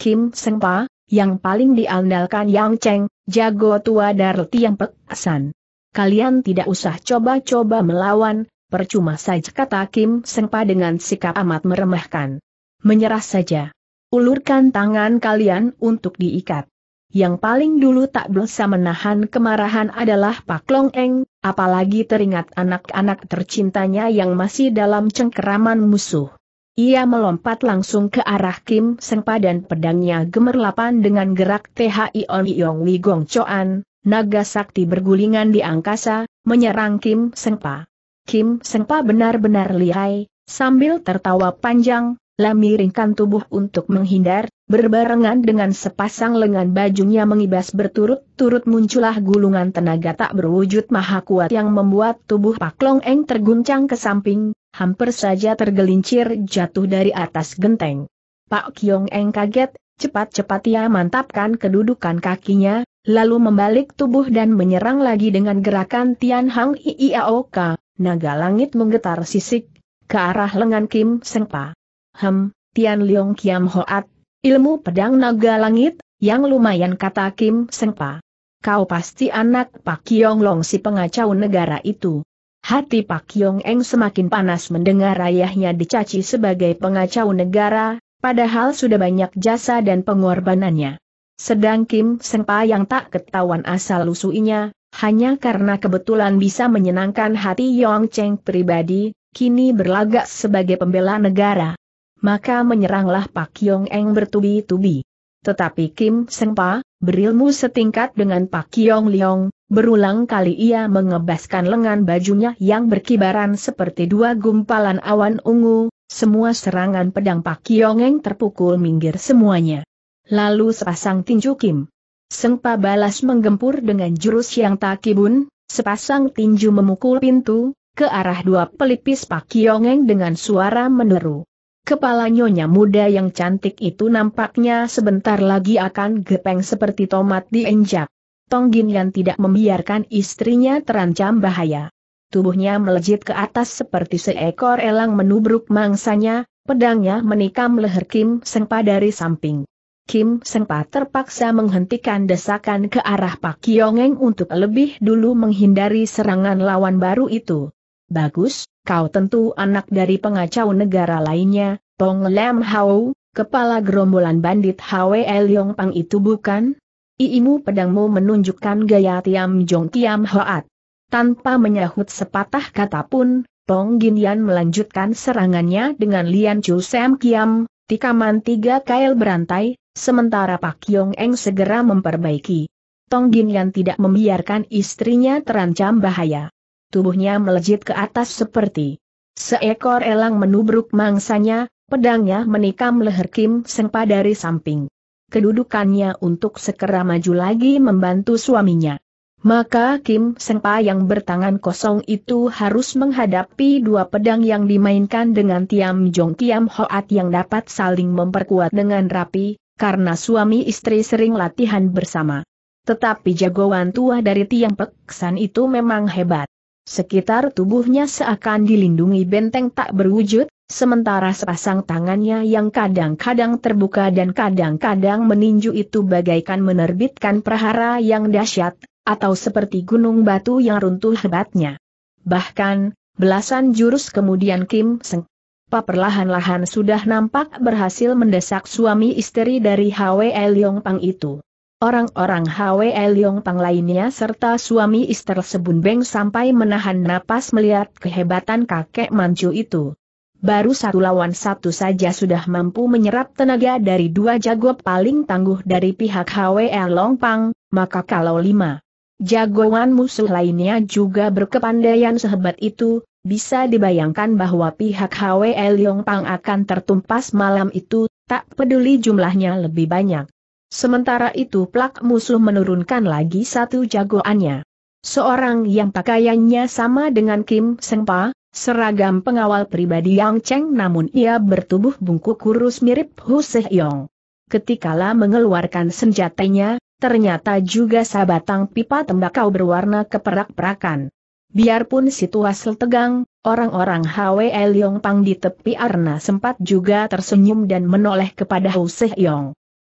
Kim Sengpa, yang paling diandalkan Yang Cheng, jago tua Darti yang pekasan. Kalian tidak usah coba-coba melawan, percuma saja kata Kim Sengpa dengan sikap amat meremehkan. Menyerah saja. Ulurkan tangan kalian untuk diikat yang paling dulu tak bisa menahan kemarahan adalah Pak Long Eng, apalagi teringat anak-anak tercintanya yang masih dalam cengkeraman musuh. Ia melompat langsung ke arah Kim Sengpa dan pedangnya gemerlapan dengan gerak THI On Yong Li Gong Choan, naga sakti bergulingan di angkasa, menyerang Kim Sengpa. Kim Sengpa benar-benar lihai, sambil tertawa panjang, Lam miringkan tubuh untuk menghindar, berbarengan dengan sepasang lengan bajunya mengibas berturut-turut muncullah gulungan tenaga tak berwujud maha kuat yang membuat tubuh Pak Long Eng terguncang ke samping, hampir saja tergelincir jatuh dari atas genteng. Pak Kiong Eng kaget, cepat-cepat ia mantapkan kedudukan kakinya, lalu membalik tubuh dan menyerang lagi dengan gerakan Tian Hang Iiaoka, naga langit menggetar sisik, ke arah lengan Kim Sengpa. Hem, Tian Leong Kiam Hoat, ilmu pedang naga langit, yang lumayan kata Kim Sengpa. Kau pasti anak Pak Yong Long si pengacau negara itu. Hati Pak Yong Eng semakin panas mendengar ayahnya dicaci sebagai pengacau negara, padahal sudah banyak jasa dan pengorbanannya. Sedang Kim Sengpa yang tak ketahuan asal lusuinya, hanya karena kebetulan bisa menyenangkan hati Yong Cheng pribadi, kini berlagak sebagai pembela negara maka menyeranglah Pak Yong Eng bertubi-tubi. Tetapi Kim Sengpa, berilmu setingkat dengan Pak Yong Leong, berulang kali ia mengebaskan lengan bajunya yang berkibaran seperti dua gumpalan awan ungu, semua serangan pedang Pak Yong Eng terpukul minggir semuanya. Lalu sepasang tinju Kim. Sengpa balas menggempur dengan jurus yang takibun. sepasang tinju memukul pintu, ke arah dua pelipis Pak Yong Eng dengan suara meneru. Kepala nyonya muda yang cantik itu nampaknya sebentar lagi akan gepeng seperti tomat dienjak. Tonggin yang tidak membiarkan istrinya terancam bahaya. Tubuhnya melejit ke atas seperti seekor elang menubruk mangsanya, pedangnya menikam leher Kim Sengpa dari samping. Kim Sengpa terpaksa menghentikan desakan ke arah Pak Kiongeng untuk lebih dulu menghindari serangan lawan baru itu. Bagus, Kau tentu anak dari pengacau negara lainnya, Tong Lam Hao, kepala gerombolan bandit Hwe Leong Pang itu bukan? Iimu pedangmu menunjukkan gaya Tiam Jong Tiam Hoat. Tanpa menyahut sepatah kata pun, Tong Ginian melanjutkan serangannya dengan Lian Chu Sam Kiam, tikaman tiga kail berantai, sementara Pak Yong Eng segera memperbaiki. Tong Ginian tidak membiarkan istrinya terancam bahaya tubuhnya melejit ke atas seperti seekor elang menubruk mangsanya, pedangnya menikam leher Kim Sengpa dari samping. Kedudukannya untuk segera maju lagi membantu suaminya. Maka Kim Sengpa yang bertangan kosong itu harus menghadapi dua pedang yang dimainkan dengan Tiam Jong Tiam Hoat yang dapat saling memperkuat dengan rapi, karena suami istri sering latihan bersama. Tetapi jagoan tua dari Tiang Peksan itu memang hebat. Sekitar tubuhnya seakan dilindungi benteng tak berwujud, sementara sepasang tangannya yang kadang-kadang terbuka dan kadang-kadang meninju itu bagaikan menerbitkan prahara yang dahsyat, atau seperti gunung batu yang runtuh hebatnya. Bahkan, belasan jurus kemudian Kim Seng perlahan-lahan sudah nampak berhasil mendesak suami istri dari Hwe Yong Pang itu. Orang-orang Hwe Liong Pang lainnya serta suami istri Sebun Beng sampai menahan napas melihat kehebatan kakek Mancu itu. Baru satu lawan satu saja sudah mampu menyerap tenaga dari dua jago paling tangguh dari pihak Hwe Long Pang, maka kalau lima jagoan musuh lainnya juga berkepandaian sehebat itu, bisa dibayangkan bahwa pihak Hwe Liong Pang akan tertumpas malam itu, tak peduli jumlahnya lebih banyak. Sementara itu plak musuh menurunkan lagi satu jagoannya. Seorang yang pakaiannya sama dengan Kim Sengpa, seragam pengawal pribadi Yang Cheng namun ia bertubuh bungkuk kurus mirip Hu Ketika Ketikala mengeluarkan senjatanya, ternyata juga sabatang pipa tembakau berwarna keperak-perakan. Biarpun situasi tegang, orang-orang HWE Liong Pang di tepi arna sempat juga tersenyum dan menoleh kepada Hu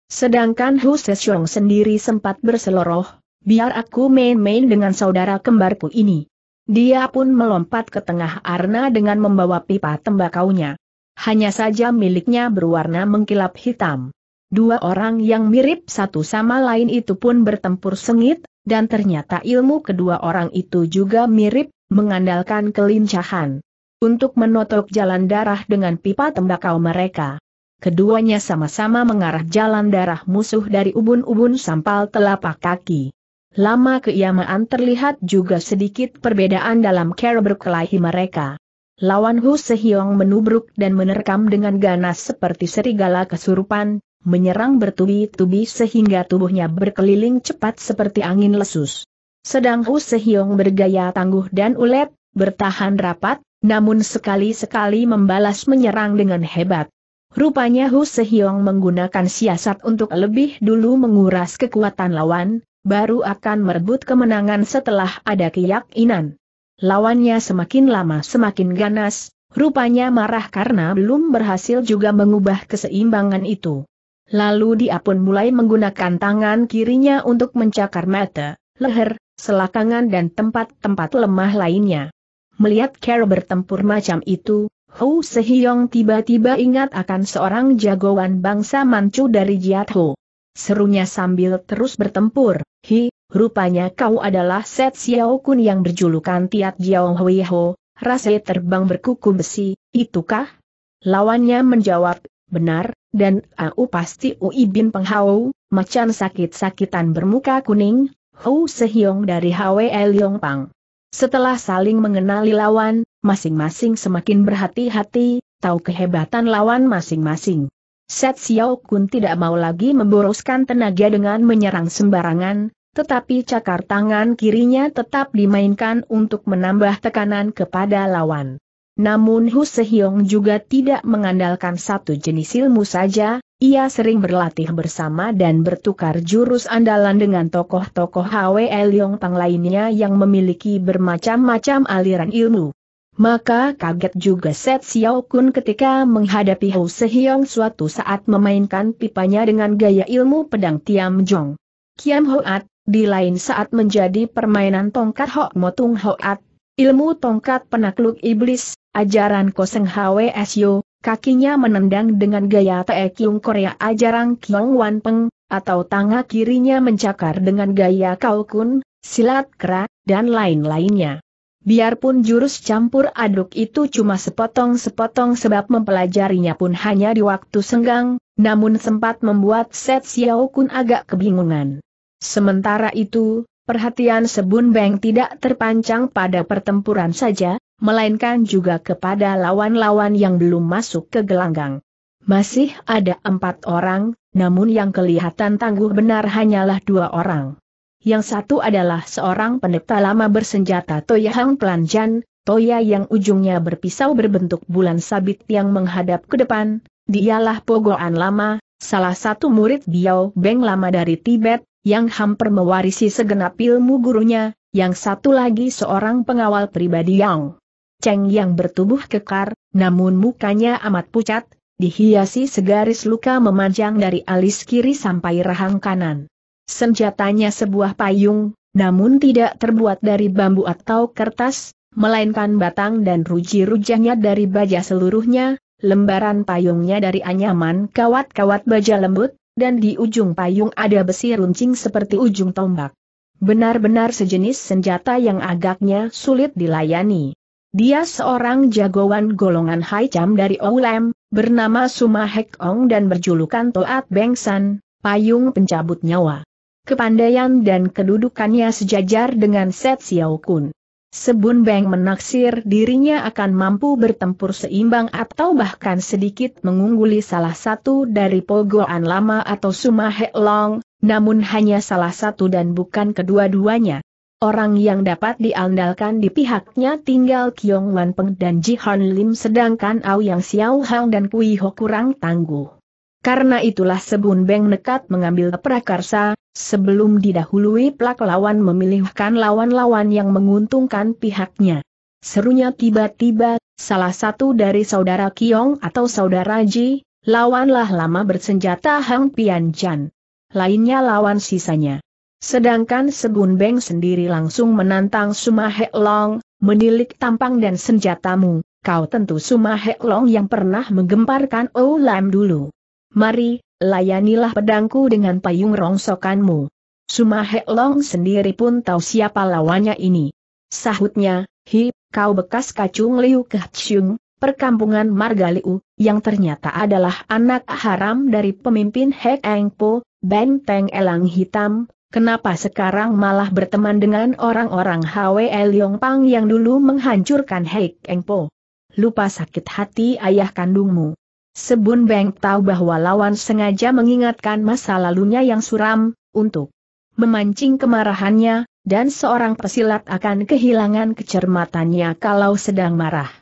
Sedangkan Hu Sesyong sendiri sempat berseloroh, biar aku main-main dengan saudara kembarku ini. Dia pun melompat ke tengah arna dengan membawa pipa tembakaunya. Hanya saja miliknya berwarna mengkilap hitam. Dua orang yang mirip satu sama lain itu pun bertempur sengit, dan ternyata ilmu kedua orang itu juga mirip, mengandalkan kelincahan. Untuk menotok jalan darah dengan pipa tembakau mereka keduanya sama-sama mengarah jalan darah musuh dari ubun-ubun sampal telapak kaki. Lama keiamaan terlihat juga sedikit perbedaan dalam cara berkelahi mereka. Lawan Hu Sehyong menubruk dan menerkam dengan ganas seperti serigala kesurupan, menyerang bertubi-tubi sehingga tubuhnya berkeliling cepat seperti angin lesus. Sedang Hu Sehyong bergaya tangguh dan ulet, bertahan rapat, namun sekali-sekali membalas menyerang dengan hebat. Rupanya Hu Sehiong menggunakan siasat untuk lebih dulu menguras kekuatan lawan, baru akan merebut kemenangan setelah ada keyakinan. Lawannya semakin lama semakin ganas, rupanya marah karena belum berhasil juga mengubah keseimbangan itu. Lalu dia pun mulai menggunakan tangan kirinya untuk mencakar mata, leher, selakangan dan tempat-tempat lemah lainnya. Melihat Carol bertempur macam itu, Hou Sehiong tiba-tiba ingat akan seorang jagoan bangsa Manchu dari Ho. Serunya sambil terus bertempur, Hi, rupanya kau adalah Set Xiao Kun yang berjulukan Tiat Jiao Hui Ho, rasa terbang berkuku besi, itukah? Lawannya menjawab, benar, dan aku pasti Ui Bin Hao, macan sakit-sakitan bermuka kuning, Hou Sehiong dari Hwe Liong Pang. Setelah saling mengenali lawan, masing-masing semakin berhati-hati, tahu kehebatan lawan masing-masing. Set Xiao Kun tidak mau lagi memboroskan tenaga dengan menyerang sembarangan, tetapi cakar tangan kirinya tetap dimainkan untuk menambah tekanan kepada lawan. Namun Hu Sehiong juga tidak mengandalkan satu jenis ilmu saja, ia sering berlatih bersama dan bertukar jurus andalan dengan tokoh-tokoh Hwe Leong Pang lainnya yang memiliki bermacam-macam aliran ilmu. Maka kaget juga Set Xiao Kun ketika menghadapi Hou Sehyong suatu saat memainkan pipanya dengan gaya ilmu pedang Tiam Jong. Kiam Hoat, di lain saat menjadi permainan tongkat Hok Motung Hoat, ilmu tongkat penakluk iblis, ajaran Koseng Sio, kakinya menendang dengan gaya Taekyung Korea ajaran Kyong Wan Peng, atau tangan kirinya mencakar dengan gaya Kau Kun, silat kera, dan lain-lainnya. Biarpun jurus campur aduk itu cuma sepotong-sepotong sebab mempelajarinya pun hanya di waktu senggang, namun sempat membuat Set Xiao Kun agak kebingungan. Sementara itu, perhatian Sebun Beng tidak terpancang pada pertempuran saja, melainkan juga kepada lawan-lawan yang belum masuk ke gelanggang. Masih ada empat orang, namun yang kelihatan tangguh benar hanyalah dua orang. Yang satu adalah seorang pendeta lama bersenjata Toya Hang Pelanjan, Toya yang ujungnya berpisau berbentuk bulan sabit yang menghadap ke depan, dialah Pogoan Lama, salah satu murid Biao Beng Lama dari Tibet, yang hampir mewarisi segenap ilmu gurunya, yang satu lagi seorang pengawal pribadi Yang Cheng yang bertubuh kekar, namun mukanya amat pucat, dihiasi segaris luka memanjang dari alis kiri sampai rahang kanan. Senjatanya sebuah payung, namun tidak terbuat dari bambu atau kertas, melainkan batang dan ruji-rujahnya dari baja seluruhnya, lembaran payungnya dari anyaman kawat-kawat baja lembut, dan di ujung payung ada besi runcing seperti ujung tombak. Benar-benar sejenis senjata yang agaknya sulit dilayani. Dia seorang jagoan golongan Haicam dari Oulem, bernama Suma Hek Ong dan berjulukan Toat Bengsan, payung pencabut nyawa kepandaian dan kedudukannya sejajar dengan Set Xiao Kun. Sebun Beng menaksir dirinya akan mampu bertempur seimbang atau bahkan sedikit mengungguli salah satu dari Pogoan Lama atau He Long, namun hanya salah satu dan bukan kedua-duanya. Orang yang dapat diandalkan di pihaknya tinggal Kiong Wan Peng dan Ji Han Lim sedangkan Ao Yang Xiao Hang dan Kui Ho kurang tangguh. Karena itulah Sebun Beng nekat mengambil prakarsa, Sebelum didahului plak lawan memilihkan lawan-lawan yang menguntungkan pihaknya. Serunya tiba-tiba, salah satu dari saudara Kiong atau saudara Ji, lawanlah lama bersenjata Hang Pian Chan. Lainnya lawan sisanya. Sedangkan Segun Beng sendiri langsung menantang Suma Sumahe Long, menilik tampang dan senjatamu, kau tentu Suma Sumahe Long yang pernah menggemparkan Oulam dulu. Mari, layanilah pedangku dengan payung rongsokanmu. Sumahe Long sendiri pun tahu siapa lawannya ini. Sahutnya, hi, kau bekas kacung Liu Kehyung, perkampungan Margaliu, yang ternyata adalah anak haram dari pemimpin Hek Eng Po, Benteng Elang Hitam, kenapa sekarang malah berteman dengan orang-orang Hwe Yong Pang yang dulu menghancurkan Hek Eng Po? Lupa sakit hati ayah kandungmu. Sebun Beng tahu bahwa lawan sengaja mengingatkan masa lalunya yang suram, untuk memancing kemarahannya, dan seorang pesilat akan kehilangan kecermatannya kalau sedang marah.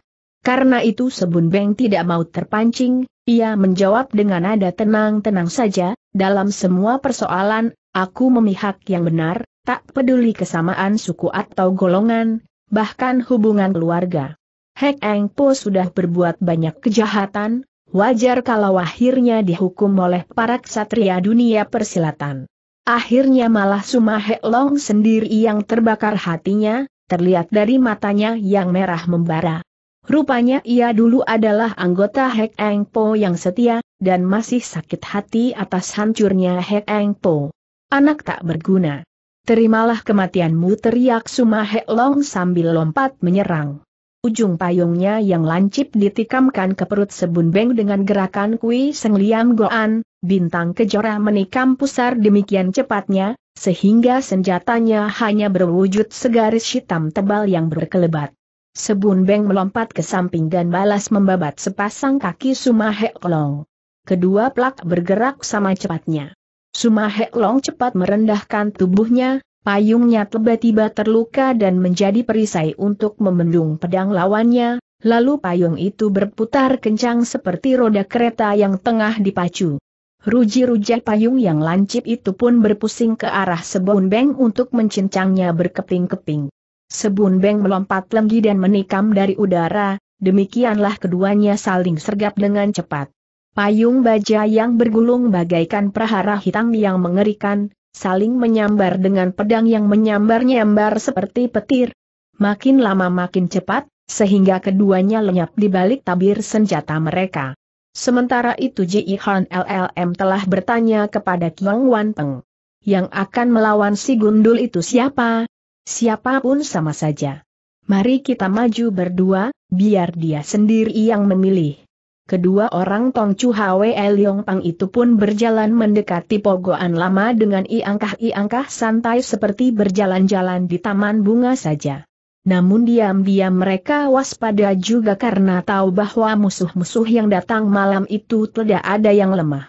Karena itu Sebun Beng tidak mau terpancing, ia menjawab dengan nada tenang-tenang saja, dalam semua persoalan, aku memihak yang benar, tak peduli kesamaan suku atau golongan, bahkan hubungan keluarga. Hek Eng Po sudah berbuat banyak kejahatan, wajar kalau akhirnya dihukum oleh para ksatria dunia persilatan. Akhirnya malah Sumahe Long sendiri yang terbakar hatinya, terlihat dari matanya yang merah membara. Rupanya ia dulu adalah anggota Hek Eng Po yang setia, dan masih sakit hati atas hancurnya Hek Eng Po. Anak tak berguna. Terimalah kematianmu teriak Sumahe Long sambil lompat menyerang. Ujung payungnya yang lancip ditikamkan ke perut Sebun Beng dengan gerakan kui sengliam goan, bintang kejora menikam pusar demikian cepatnya, sehingga senjatanya hanya berwujud segaris hitam tebal yang berkelebat. Sebun Beng melompat ke samping dan balas membabat sepasang kaki Sumahek Long. Kedua plak bergerak sama cepatnya. Sumahek Long cepat merendahkan tubuhnya, payungnya tiba-tiba terluka dan menjadi perisai untuk membendung pedang lawannya, lalu payung itu berputar kencang seperti roda kereta yang tengah dipacu. ruji rujak payung yang lancip itu pun berpusing ke arah Sebun Beng untuk mencincangnya berkeping-keping. Sebun Beng melompat lenggi dan menikam dari udara, demikianlah keduanya saling sergap dengan cepat. Payung baja yang bergulung bagaikan prahara hitam yang mengerikan, saling menyambar dengan pedang yang menyambar-nyambar seperti petir. Makin lama makin cepat, sehingga keduanya lenyap di balik tabir senjata mereka. Sementara itu Ji Han LLM telah bertanya kepada Kiong Wan Peng. Yang akan melawan si gundul itu siapa? Siapapun sama saja. Mari kita maju berdua, biar dia sendiri yang memilih kedua orang Tong Chu Hwe Liong Pang itu pun berjalan mendekati pogoan lama dengan iangkah-iangkah santai seperti berjalan-jalan di taman bunga saja. Namun diam-diam mereka waspada juga karena tahu bahwa musuh-musuh yang datang malam itu tidak ada yang lemah.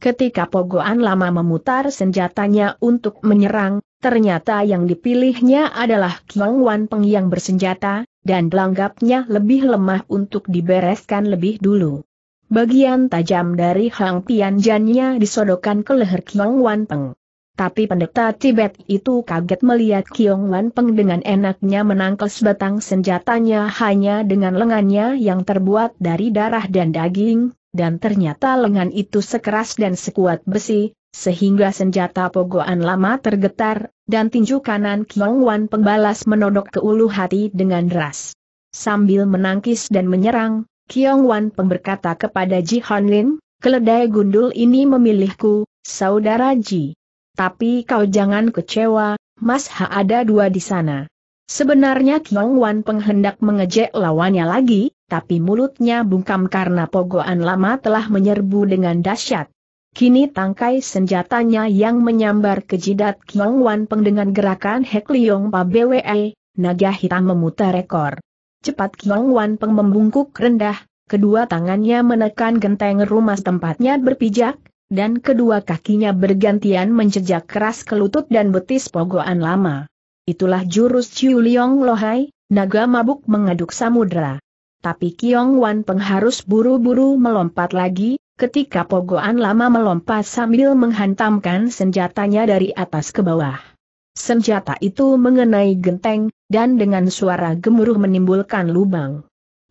Ketika pogoan lama memutar senjatanya untuk menyerang, ternyata yang dipilihnya adalah Kiong Wan Peng yang bersenjata, dan pelengkapnya lebih lemah untuk dibereskan lebih dulu. Bagian tajam dari Hang jannya disodokkan ke leher Kiong Wan Peng. Tapi pendeta Tibet itu kaget melihat Kiong Wan Peng dengan enaknya menangkal sebatang senjatanya hanya dengan lengannya yang terbuat dari darah dan daging, dan ternyata lengan itu sekeras dan sekuat besi, sehingga senjata pogoan lama tergetar, dan tinju kanan Kiong Wan pembalas menodok ke ulu hati dengan deras. Sambil menangkis dan menyerang, Kiong Wan pemberkata kepada Ji Hon Lin, keledai gundul ini memilihku, saudara Ji. Tapi kau jangan kecewa, Mas Ha ada dua di sana. Sebenarnya Kiong Wan penghendak mengejek lawannya lagi, tapi mulutnya bungkam karena pogoan lama telah menyerbu dengan dahsyat. Kini tangkai senjatanya yang menyambar ke jidat Kiong Wan Peng dengan gerakan Hek Liong Pa BWE, e, naga hitam memutar rekor. Cepat Kiong Wan Peng membungkuk rendah, kedua tangannya menekan genteng rumah tempatnya berpijak, dan kedua kakinya bergantian menjejak keras ke lutut dan betis pogoan lama. Itulah jurus Chiu Liong Lohai, naga mabuk mengaduk samudra. Tapi Kiong Wan Peng harus buru-buru melompat lagi, ketika Pogoan lama melompat sambil menghantamkan senjatanya dari atas ke bawah. Senjata itu mengenai genteng, dan dengan suara gemuruh menimbulkan lubang.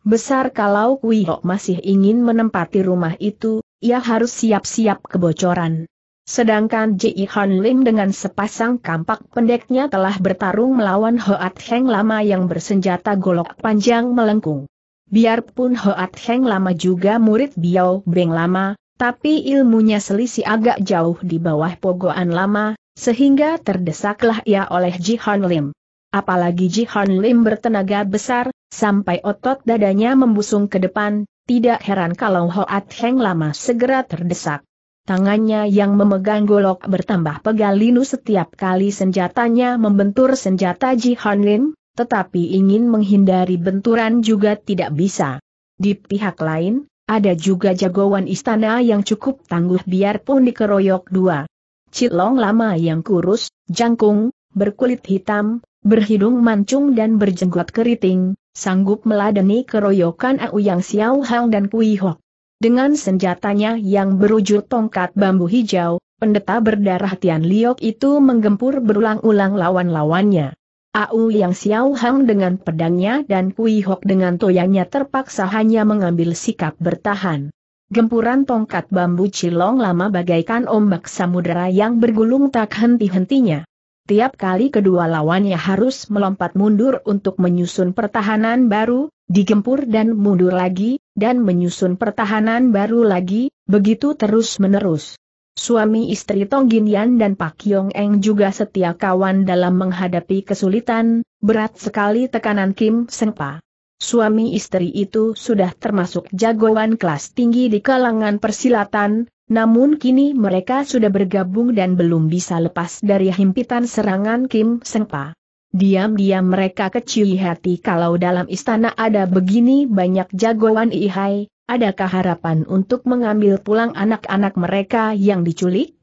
Besar kalau Kuihok masih ingin menempati rumah itu, ia harus siap-siap kebocoran. Sedangkan Ji Han Lim dengan sepasang kampak pendeknya telah bertarung melawan Hoat Heng lama yang bersenjata golok panjang melengkung. Biarpun Hoat Heng lama juga murid Biao Beng lama, tapi ilmunya selisih agak jauh di bawah Pogoan lama, sehingga terdesaklah ia oleh Ji Han Lim. Apalagi Ji Han Lim bertenaga besar, sampai otot dadanya membusung ke depan, tidak heran kalau Hoat Heng lama segera terdesak. Tangannya yang memegang golok bertambah pegal linu setiap kali senjatanya membentur senjata Ji Han Lim, tetapi ingin menghindari benturan juga tidak bisa. Di pihak lain, ada juga jagoan istana yang cukup tangguh biarpun dikeroyok dua. Cilong lama yang kurus, jangkung, berkulit hitam, berhidung mancung dan berjenggot keriting, sanggup meladeni keroyokan Au Yang Xiao Hang dan Kui Hok. Dengan senjatanya yang berujur tongkat bambu hijau, pendeta berdarah Tian Liok itu menggempur berulang-ulang lawan-lawannya. Au Yang Xiao Hang dengan pedangnya dan Kui Hok dengan toyangnya terpaksa hanya mengambil sikap bertahan. Gempuran tongkat bambu cilong lama bagaikan ombak samudera yang bergulung tak henti-hentinya. Tiap kali kedua lawannya harus melompat mundur untuk menyusun pertahanan baru, digempur dan mundur lagi, dan menyusun pertahanan baru lagi, begitu terus-menerus. Suami istri Tong Ginian dan Pak Yong Eng juga setia kawan dalam menghadapi kesulitan, berat sekali tekanan Kim Pa. Suami istri itu sudah termasuk jagoan kelas tinggi di kalangan persilatan, namun kini mereka sudah bergabung dan belum bisa lepas dari himpitan serangan Kim Pa. Diam-diam mereka kecil hati kalau dalam istana ada begini banyak jagoan Ihai, adakah harapan untuk mengambil pulang anak-anak mereka yang diculik?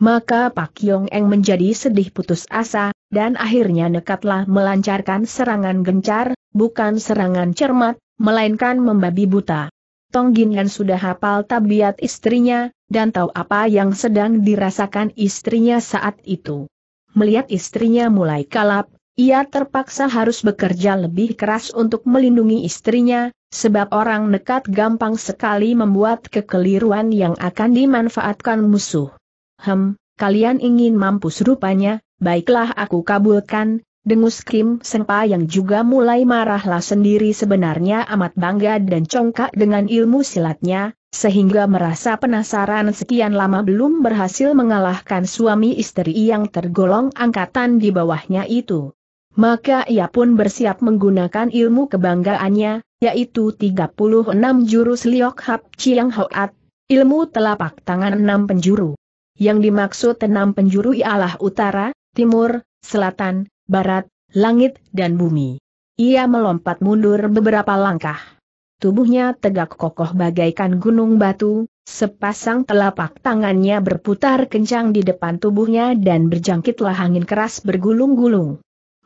Maka Pak Yong Eng menjadi sedih putus asa, dan akhirnya nekatlah melancarkan serangan gencar, bukan serangan cermat, melainkan membabi buta. Tong Ginyan sudah hafal tabiat istrinya, dan tahu apa yang sedang dirasakan istrinya saat itu. Melihat istrinya mulai kalap, ia terpaksa harus bekerja lebih keras untuk melindungi istrinya, Sebab orang nekat gampang sekali membuat kekeliruan yang akan dimanfaatkan musuh. Hem, kalian ingin mampus rupanya, baiklah aku kabulkan, dengus Kim Sengpa yang juga mulai marahlah sendiri sebenarnya amat bangga dan congkak dengan ilmu silatnya, sehingga merasa penasaran sekian lama belum berhasil mengalahkan suami istri yang tergolong angkatan di bawahnya itu. Maka ia pun bersiap menggunakan ilmu kebanggaannya, yaitu 36 jurus Liok Hap Chiang Hoat, ilmu telapak tangan enam penjuru. Yang dimaksud enam penjuru ialah utara, timur, selatan, barat, langit dan bumi. Ia melompat mundur beberapa langkah. Tubuhnya tegak kokoh bagaikan gunung batu, sepasang telapak tangannya berputar kencang di depan tubuhnya dan berjangkitlah angin keras bergulung-gulung.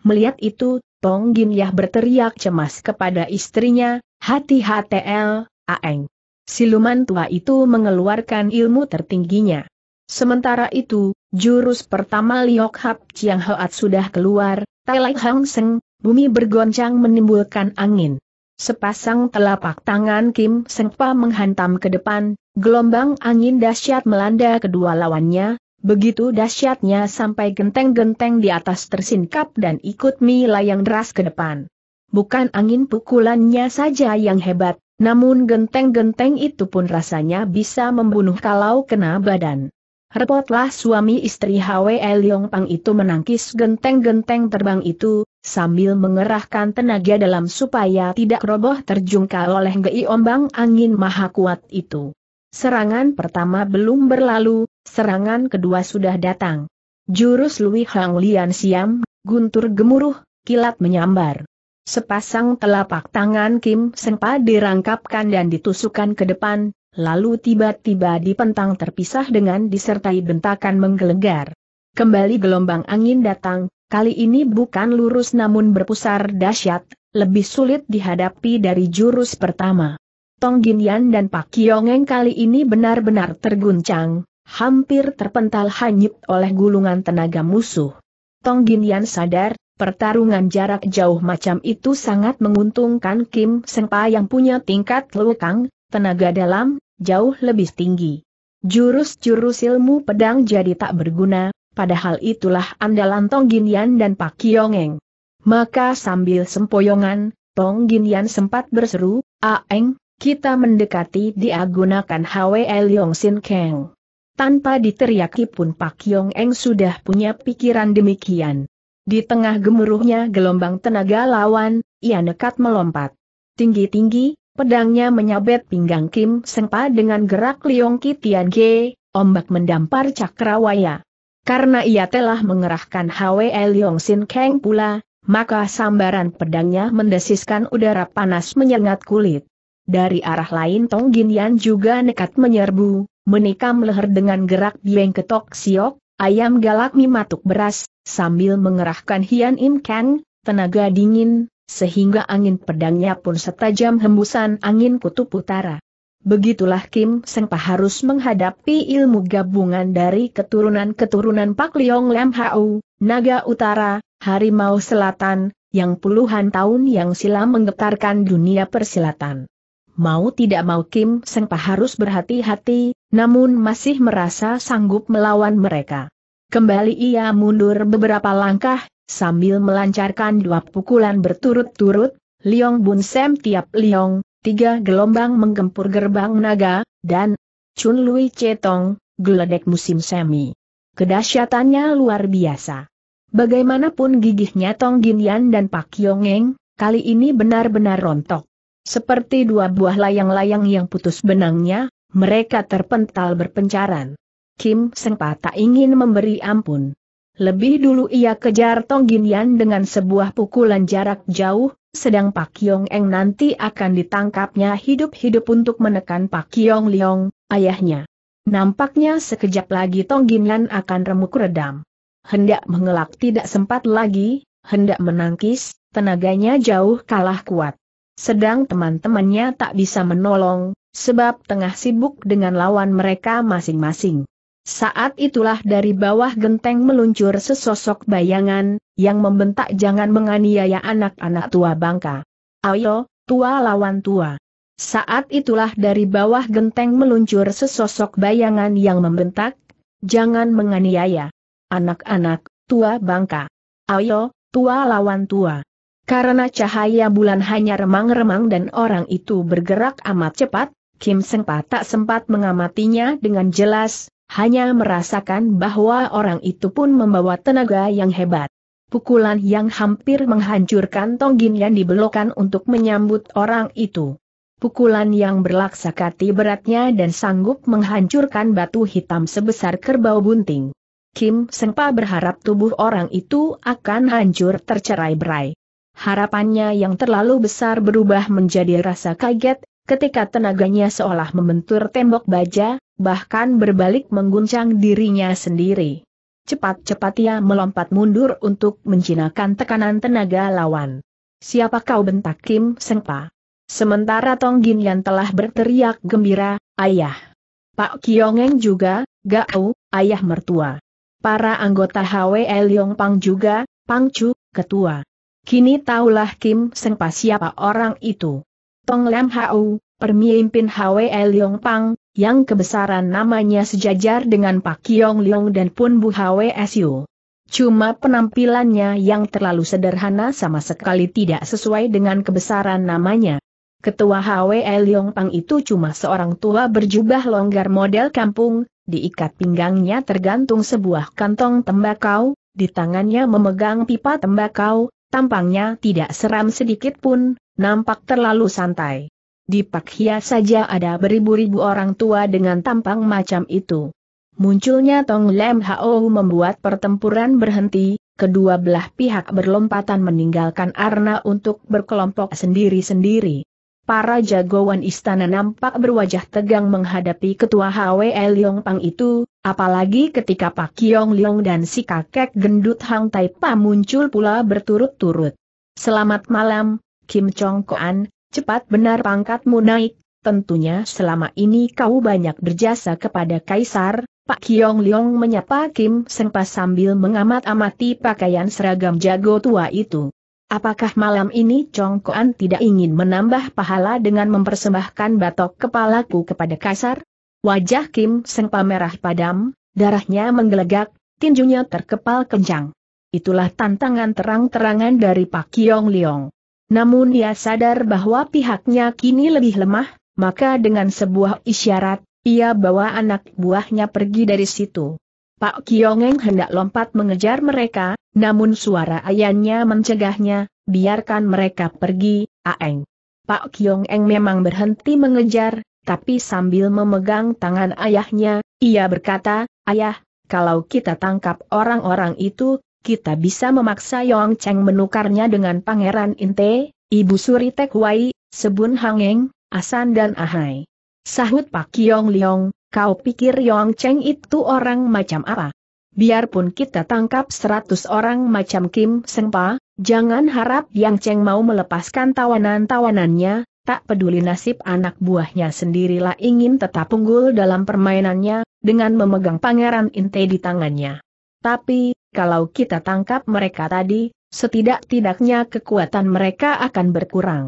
Melihat itu, Tong Yah berteriak cemas kepada istrinya, hati HTL, Aeng. Siluman tua itu mengeluarkan ilmu tertingginya. Sementara itu, jurus pertama Liok Hap Chiang Hoat sudah keluar, Telai Hang Seng, bumi bergoncang menimbulkan angin. Sepasang telapak tangan Kim Sengpa menghantam ke depan, gelombang angin dahsyat melanda kedua lawannya, Begitu dahsyatnya sampai genteng-genteng di atas tersingkap dan ikut melayang deras ke depan. Bukan angin pukulannya saja yang hebat, namun genteng-genteng itu pun rasanya bisa membunuh kalau kena badan. Repotlah suami istri Hwe Leong Pang itu menangkis genteng-genteng terbang itu, sambil mengerahkan tenaga dalam supaya tidak roboh terjungkal oleh gei angin maha kuat itu. Serangan pertama belum berlalu, Serangan kedua sudah datang. Jurus Lui Hang Lian Siam, guntur gemuruh, kilat menyambar. Sepasang telapak tangan Kim Sengpa dirangkapkan dan ditusukkan ke depan, lalu tiba-tiba dipentang terpisah dengan disertai bentakan menggelegar. Kembali gelombang angin datang, kali ini bukan lurus namun berpusar dahsyat, lebih sulit dihadapi dari jurus pertama. Tong Yan dan Pak Kiongeng kali ini benar-benar terguncang, hampir terpental hanyut oleh gulungan tenaga musuh. Tong Ginian sadar, pertarungan jarak jauh macam itu sangat menguntungkan Kim Sengpa yang punya tingkat lukang, tenaga dalam, jauh lebih tinggi. Jurus-jurus ilmu pedang jadi tak berguna, padahal itulah andalan Tong Ginian dan Pak Yongeng. Maka sambil sempoyongan, Tong Ginian sempat berseru, Aeng, ah, kita mendekati dia gunakan HWL Yong Sin Keng. Tanpa diteriaki pun Pak Yong Eng sudah punya pikiran demikian. Di tengah gemuruhnya gelombang tenaga lawan, ia nekat melompat. Tinggi-tinggi, pedangnya menyabet pinggang Kim Sengpa dengan gerak Liong Kitian Ge, ombak mendampar cakrawaya. Karena ia telah mengerahkan HWE Liong Sin Kang pula, maka sambaran pedangnya mendesiskan udara panas menyengat kulit. Dari arah lain Tong Yan juga nekat menyerbu, menikam leher dengan gerak bieng ketok siok, ayam galak mimatuk beras, sambil mengerahkan Hian imkan, tenaga dingin, sehingga angin pedangnya pun setajam hembusan angin kutub utara. Begitulah Kim Sengpa harus menghadapi ilmu gabungan dari keturunan-keturunan Pak Liong Lam Hau, Naga Utara, Harimau Selatan, yang puluhan tahun yang silam menggetarkan dunia persilatan. Mau tidak mau Kim Sengpa harus berhati-hati, namun masih merasa sanggup melawan mereka. Kembali ia mundur beberapa langkah, sambil melancarkan dua pukulan berturut-turut, Liong Bun Sem tiap Liong, tiga gelombang menggempur gerbang naga, dan Chun Lui Cetong, geledek musim semi. Kedahsyatannya luar biasa. Bagaimanapun gigihnya Tong Ginian dan Pak Yong Eng, kali ini benar-benar rontok. Seperti dua buah layang-layang yang putus benangnya, mereka terpental berpencaran. Kim Sengpa tak ingin memberi ampun. Lebih dulu ia kejar Tong Yan dengan sebuah pukulan jarak jauh, sedang Pak Yong Eng nanti akan ditangkapnya hidup-hidup untuk menekan Pak Yong Leong, ayahnya. Nampaknya sekejap lagi Tong Ginian akan remuk redam. Hendak mengelak tidak sempat lagi, hendak menangkis, tenaganya jauh kalah kuat. Sedang teman-temannya tak bisa menolong, sebab tengah sibuk dengan lawan mereka masing-masing. Saat itulah dari bawah genteng meluncur sesosok bayangan, yang membentak jangan menganiaya anak-anak tua bangka. Ayo, tua lawan tua. Saat itulah dari bawah genteng meluncur sesosok bayangan yang membentak, jangan menganiaya. Anak-anak, tua bangka. Ayo, tua lawan tua. Karena cahaya bulan hanya remang-remang dan orang itu bergerak amat cepat, Kim Sengpa tak sempat mengamatinya dengan jelas, hanya merasakan bahwa orang itu pun membawa tenaga yang hebat. Pukulan yang hampir menghancurkan Tonggin yang dibelokan untuk menyambut orang itu. Pukulan yang berlaksakati beratnya dan sanggup menghancurkan batu hitam sebesar kerbau bunting. Kim Sengpa berharap tubuh orang itu akan hancur tercerai-berai. Harapannya yang terlalu besar berubah menjadi rasa kaget, ketika tenaganya seolah membentur tembok baja, bahkan berbalik mengguncang dirinya sendiri. Cepat-cepat ia melompat mundur untuk menjinakkan tekanan tenaga lawan. Siapa kau bentak Kim Sengpa? Sementara Tong Gin yang telah berteriak gembira, ayah. Pak Kiongeng juga, gak Gao, ayah mertua. Para anggota HWL Yong Pang juga, Pang Chu, ketua. Kini tahulah Kim Sengpa siapa orang itu. Tong Lam Hau, pemimpin Hwe Leong Pang, yang kebesaran namanya sejajar dengan Pak Kiong Leong dan Pun Bu Hwe Siu. Cuma penampilannya yang terlalu sederhana sama sekali tidak sesuai dengan kebesaran namanya. Ketua Hwe Leong Pang itu cuma seorang tua berjubah longgar model kampung, diikat pinggangnya tergantung sebuah kantong tembakau, di tangannya memegang pipa tembakau, tampangnya tidak seram sedikit pun, nampak terlalu santai. Di Pak Hia saja ada beribu-ribu orang tua dengan tampang macam itu. Munculnya Tong Lem Hao membuat pertempuran berhenti, kedua belah pihak berlompatan meninggalkan Arna untuk berkelompok sendiri-sendiri. Para jagoan istana nampak berwajah tegang menghadapi ketua HWL Yong Pang itu, Apalagi ketika Pak Kiong Leong dan si kakek gendut Hang Tai Pa muncul pula berturut-turut. Selamat malam, Kim Chong Koan, cepat benar pangkatmu naik, tentunya selama ini kau banyak berjasa kepada Kaisar, Pak Kiong Leong menyapa Kim Sengpa sambil mengamat-amati pakaian seragam jago tua itu. Apakah malam ini Chong Koan tidak ingin menambah pahala dengan mempersembahkan batok kepalaku kepada Kaisar? Wajah Kim Sengpa merah padam, darahnya menggelegak, tinjunya terkepal kencang. Itulah tantangan terang-terangan dari Pak Kiong Liong. Namun ia sadar bahwa pihaknya kini lebih lemah, maka dengan sebuah isyarat, ia bawa anak buahnya pergi dari situ. Pak Kiongeng hendak lompat mengejar mereka, namun suara ayahnya mencegahnya, biarkan mereka pergi, Aeng. Pak Kiong Eng memang berhenti mengejar, tapi sambil memegang tangan ayahnya, ia berkata, Ayah, kalau kita tangkap orang-orang itu, kita bisa memaksa Yong Cheng menukarnya dengan Pangeran Inte, Ibu Suri Tek Wai, Sebun Hangeng, Asan dan Ahai. Sahut Pak Yong Liong, kau pikir Yong Cheng itu orang macam apa? Biarpun kita tangkap seratus orang macam Kim Sengpa, jangan harap Yang Cheng mau melepaskan tawanan-tawanannya, tak peduli nasib anak buahnya sendirilah ingin tetap unggul dalam permainannya, dengan memegang pangeran Inte di tangannya. Tapi, kalau kita tangkap mereka tadi, setidak-tidaknya kekuatan mereka akan berkurang.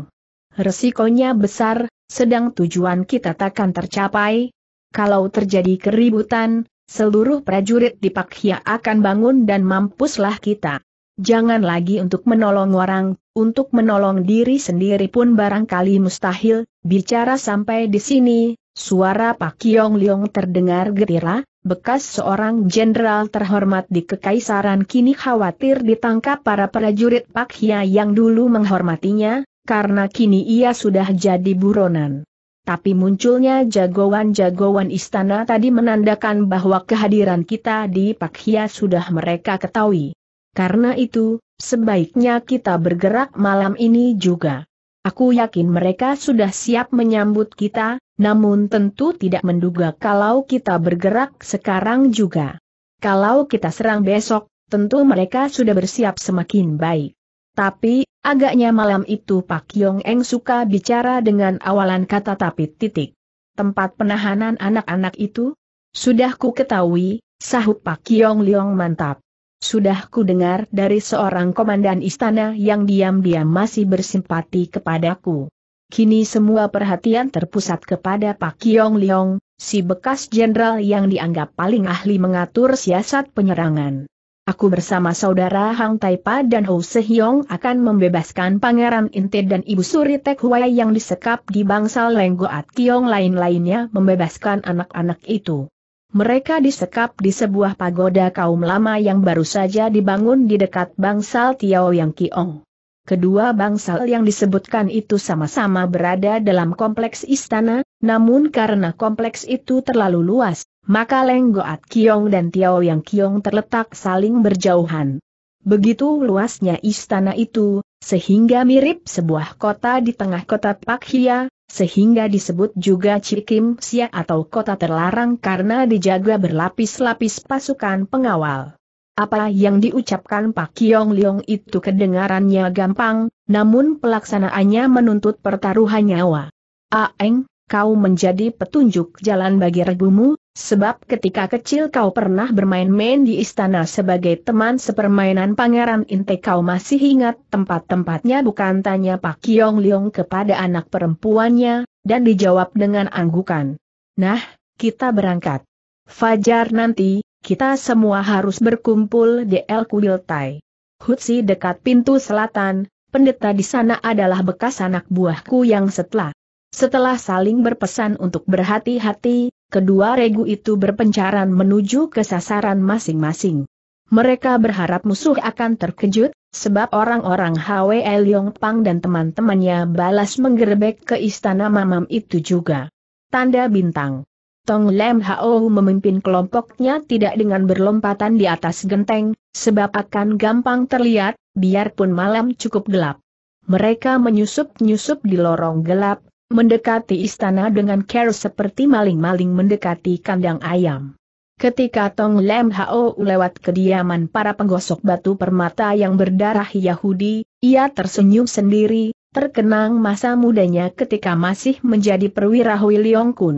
Resikonya besar, sedang tujuan kita takkan tercapai. Kalau terjadi keributan, seluruh prajurit di Pakhia akan bangun dan mampuslah kita. Jangan lagi untuk menolong orang, untuk menolong diri sendiri pun barangkali mustahil, bicara sampai di sini, suara Pak Kiong Leong terdengar getira, bekas seorang jenderal terhormat di kekaisaran kini khawatir ditangkap para prajurit Pak Hia yang dulu menghormatinya, karena kini ia sudah jadi buronan. Tapi munculnya jagoan-jagoan istana tadi menandakan bahwa kehadiran kita di Pak Hia sudah mereka ketahui. Karena itu, Sebaiknya kita bergerak malam ini juga. Aku yakin mereka sudah siap menyambut kita, namun tentu tidak menduga kalau kita bergerak sekarang juga. Kalau kita serang besok, tentu mereka sudah bersiap semakin baik. Tapi, agaknya malam itu Pak Yong Eng suka bicara dengan awalan kata tapi titik. Tempat penahanan anak-anak itu? Sudah ku ketahui, sahut Pak Yong Leong mantap. Sudah ku dengar dari seorang komandan istana yang diam-diam masih bersimpati kepadaku. Kini semua perhatian terpusat kepada Pak Kiong Liong, si bekas jenderal yang dianggap paling ahli mengatur siasat penyerangan. Aku bersama saudara Hang Taipa dan Ho Sehyong akan membebaskan Pangeran Inte dan Ibu Suri Tek Huai yang disekap di Bangsal Lenggoat Kiong lain-lainnya membebaskan anak-anak itu. Mereka disekap di sebuah pagoda kaum lama yang baru saja dibangun di dekat bangsal Tiao Yang Kiong. Kedua bangsal yang disebutkan itu sama-sama berada dalam kompleks istana, namun karena kompleks itu terlalu luas, maka Lenggoat Kiong dan Tiao Yang Kiong terletak saling berjauhan. Begitu luasnya istana itu, sehingga mirip sebuah kota di tengah kota Pakhia, sehingga disebut juga Cikim Sia atau kota terlarang karena dijaga berlapis-lapis pasukan pengawal. Apa yang diucapkan Pak Kiong Leong itu kedengarannya gampang, namun pelaksanaannya menuntut pertaruhan nyawa. Aeng, ah, kau menjadi petunjuk jalan bagi regumu, Sebab ketika kecil kau pernah bermain-main di istana sebagai teman sepermainan pangeran Inte kau masih ingat tempat-tempatnya bukan tanya Pak Kiong Liong kepada anak perempuannya, dan dijawab dengan anggukan. Nah, kita berangkat. Fajar nanti, kita semua harus berkumpul di El Kuil Tai. Hutsi dekat pintu selatan, pendeta di sana adalah bekas anak buahku yang setelah. Setelah saling berpesan untuk berhati-hati, kedua regu itu berpencaran menuju ke sasaran masing-masing. Mereka berharap musuh akan terkejut, sebab orang-orang Hwe Leong Pang dan teman-temannya balas menggerebek ke istana mamam itu juga. Tanda bintang. Tong Lem Hao memimpin kelompoknya tidak dengan berlompatan di atas genteng, sebab akan gampang terlihat, biarpun malam cukup gelap. Mereka menyusup-nyusup di lorong gelap, mendekati istana dengan care seperti maling-maling mendekati kandang ayam. Ketika Tong Lem Hao lewat kediaman para penggosok batu permata yang berdarah Yahudi, ia tersenyum sendiri, terkenang masa mudanya ketika masih menjadi perwira Hui Leong Kun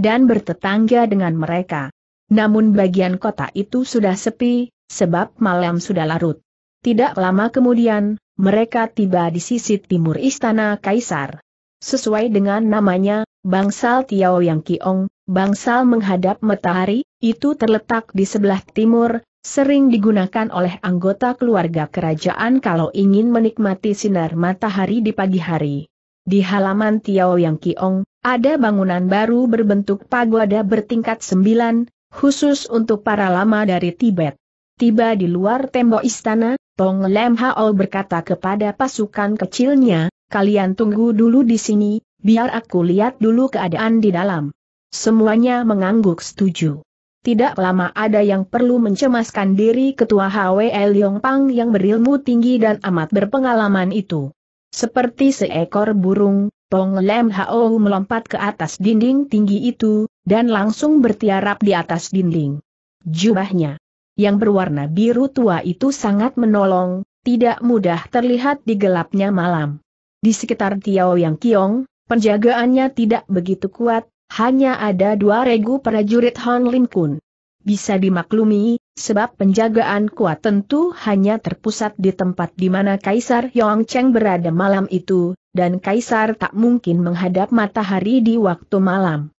dan bertetangga dengan mereka. Namun bagian kota itu sudah sepi, sebab malam sudah larut. Tidak lama kemudian, mereka tiba di sisi timur istana Kaisar. Sesuai dengan namanya, Bangsal Tiao Yang Kiong, bangsal menghadap matahari, itu terletak di sebelah timur, sering digunakan oleh anggota keluarga kerajaan kalau ingin menikmati sinar matahari di pagi hari. Di halaman Tiao Yang Kiong, ada bangunan baru berbentuk pagoda bertingkat sembilan, khusus untuk para lama dari Tibet. Tiba di luar tembok istana, Tong Lem Hao berkata kepada pasukan kecilnya, Kalian tunggu dulu di sini, biar aku lihat dulu keadaan di dalam. Semuanya mengangguk setuju. Tidak lama ada yang perlu mencemaskan diri ketua HWL Pang yang berilmu tinggi dan amat berpengalaman itu. Seperti seekor burung, Pong Lem Hao melompat ke atas dinding tinggi itu, dan langsung bertiarap di atas dinding. Jubahnya, yang berwarna biru tua itu sangat menolong, tidak mudah terlihat di gelapnya malam. Di sekitar Tiao Yang Kiong, penjagaannya tidak begitu kuat, hanya ada dua regu prajurit Hon Lin Kun. Bisa dimaklumi, sebab penjagaan kuat tentu hanya terpusat di tempat di mana Kaisar Yong Cheng berada malam itu, dan Kaisar tak mungkin menghadap matahari di waktu malam.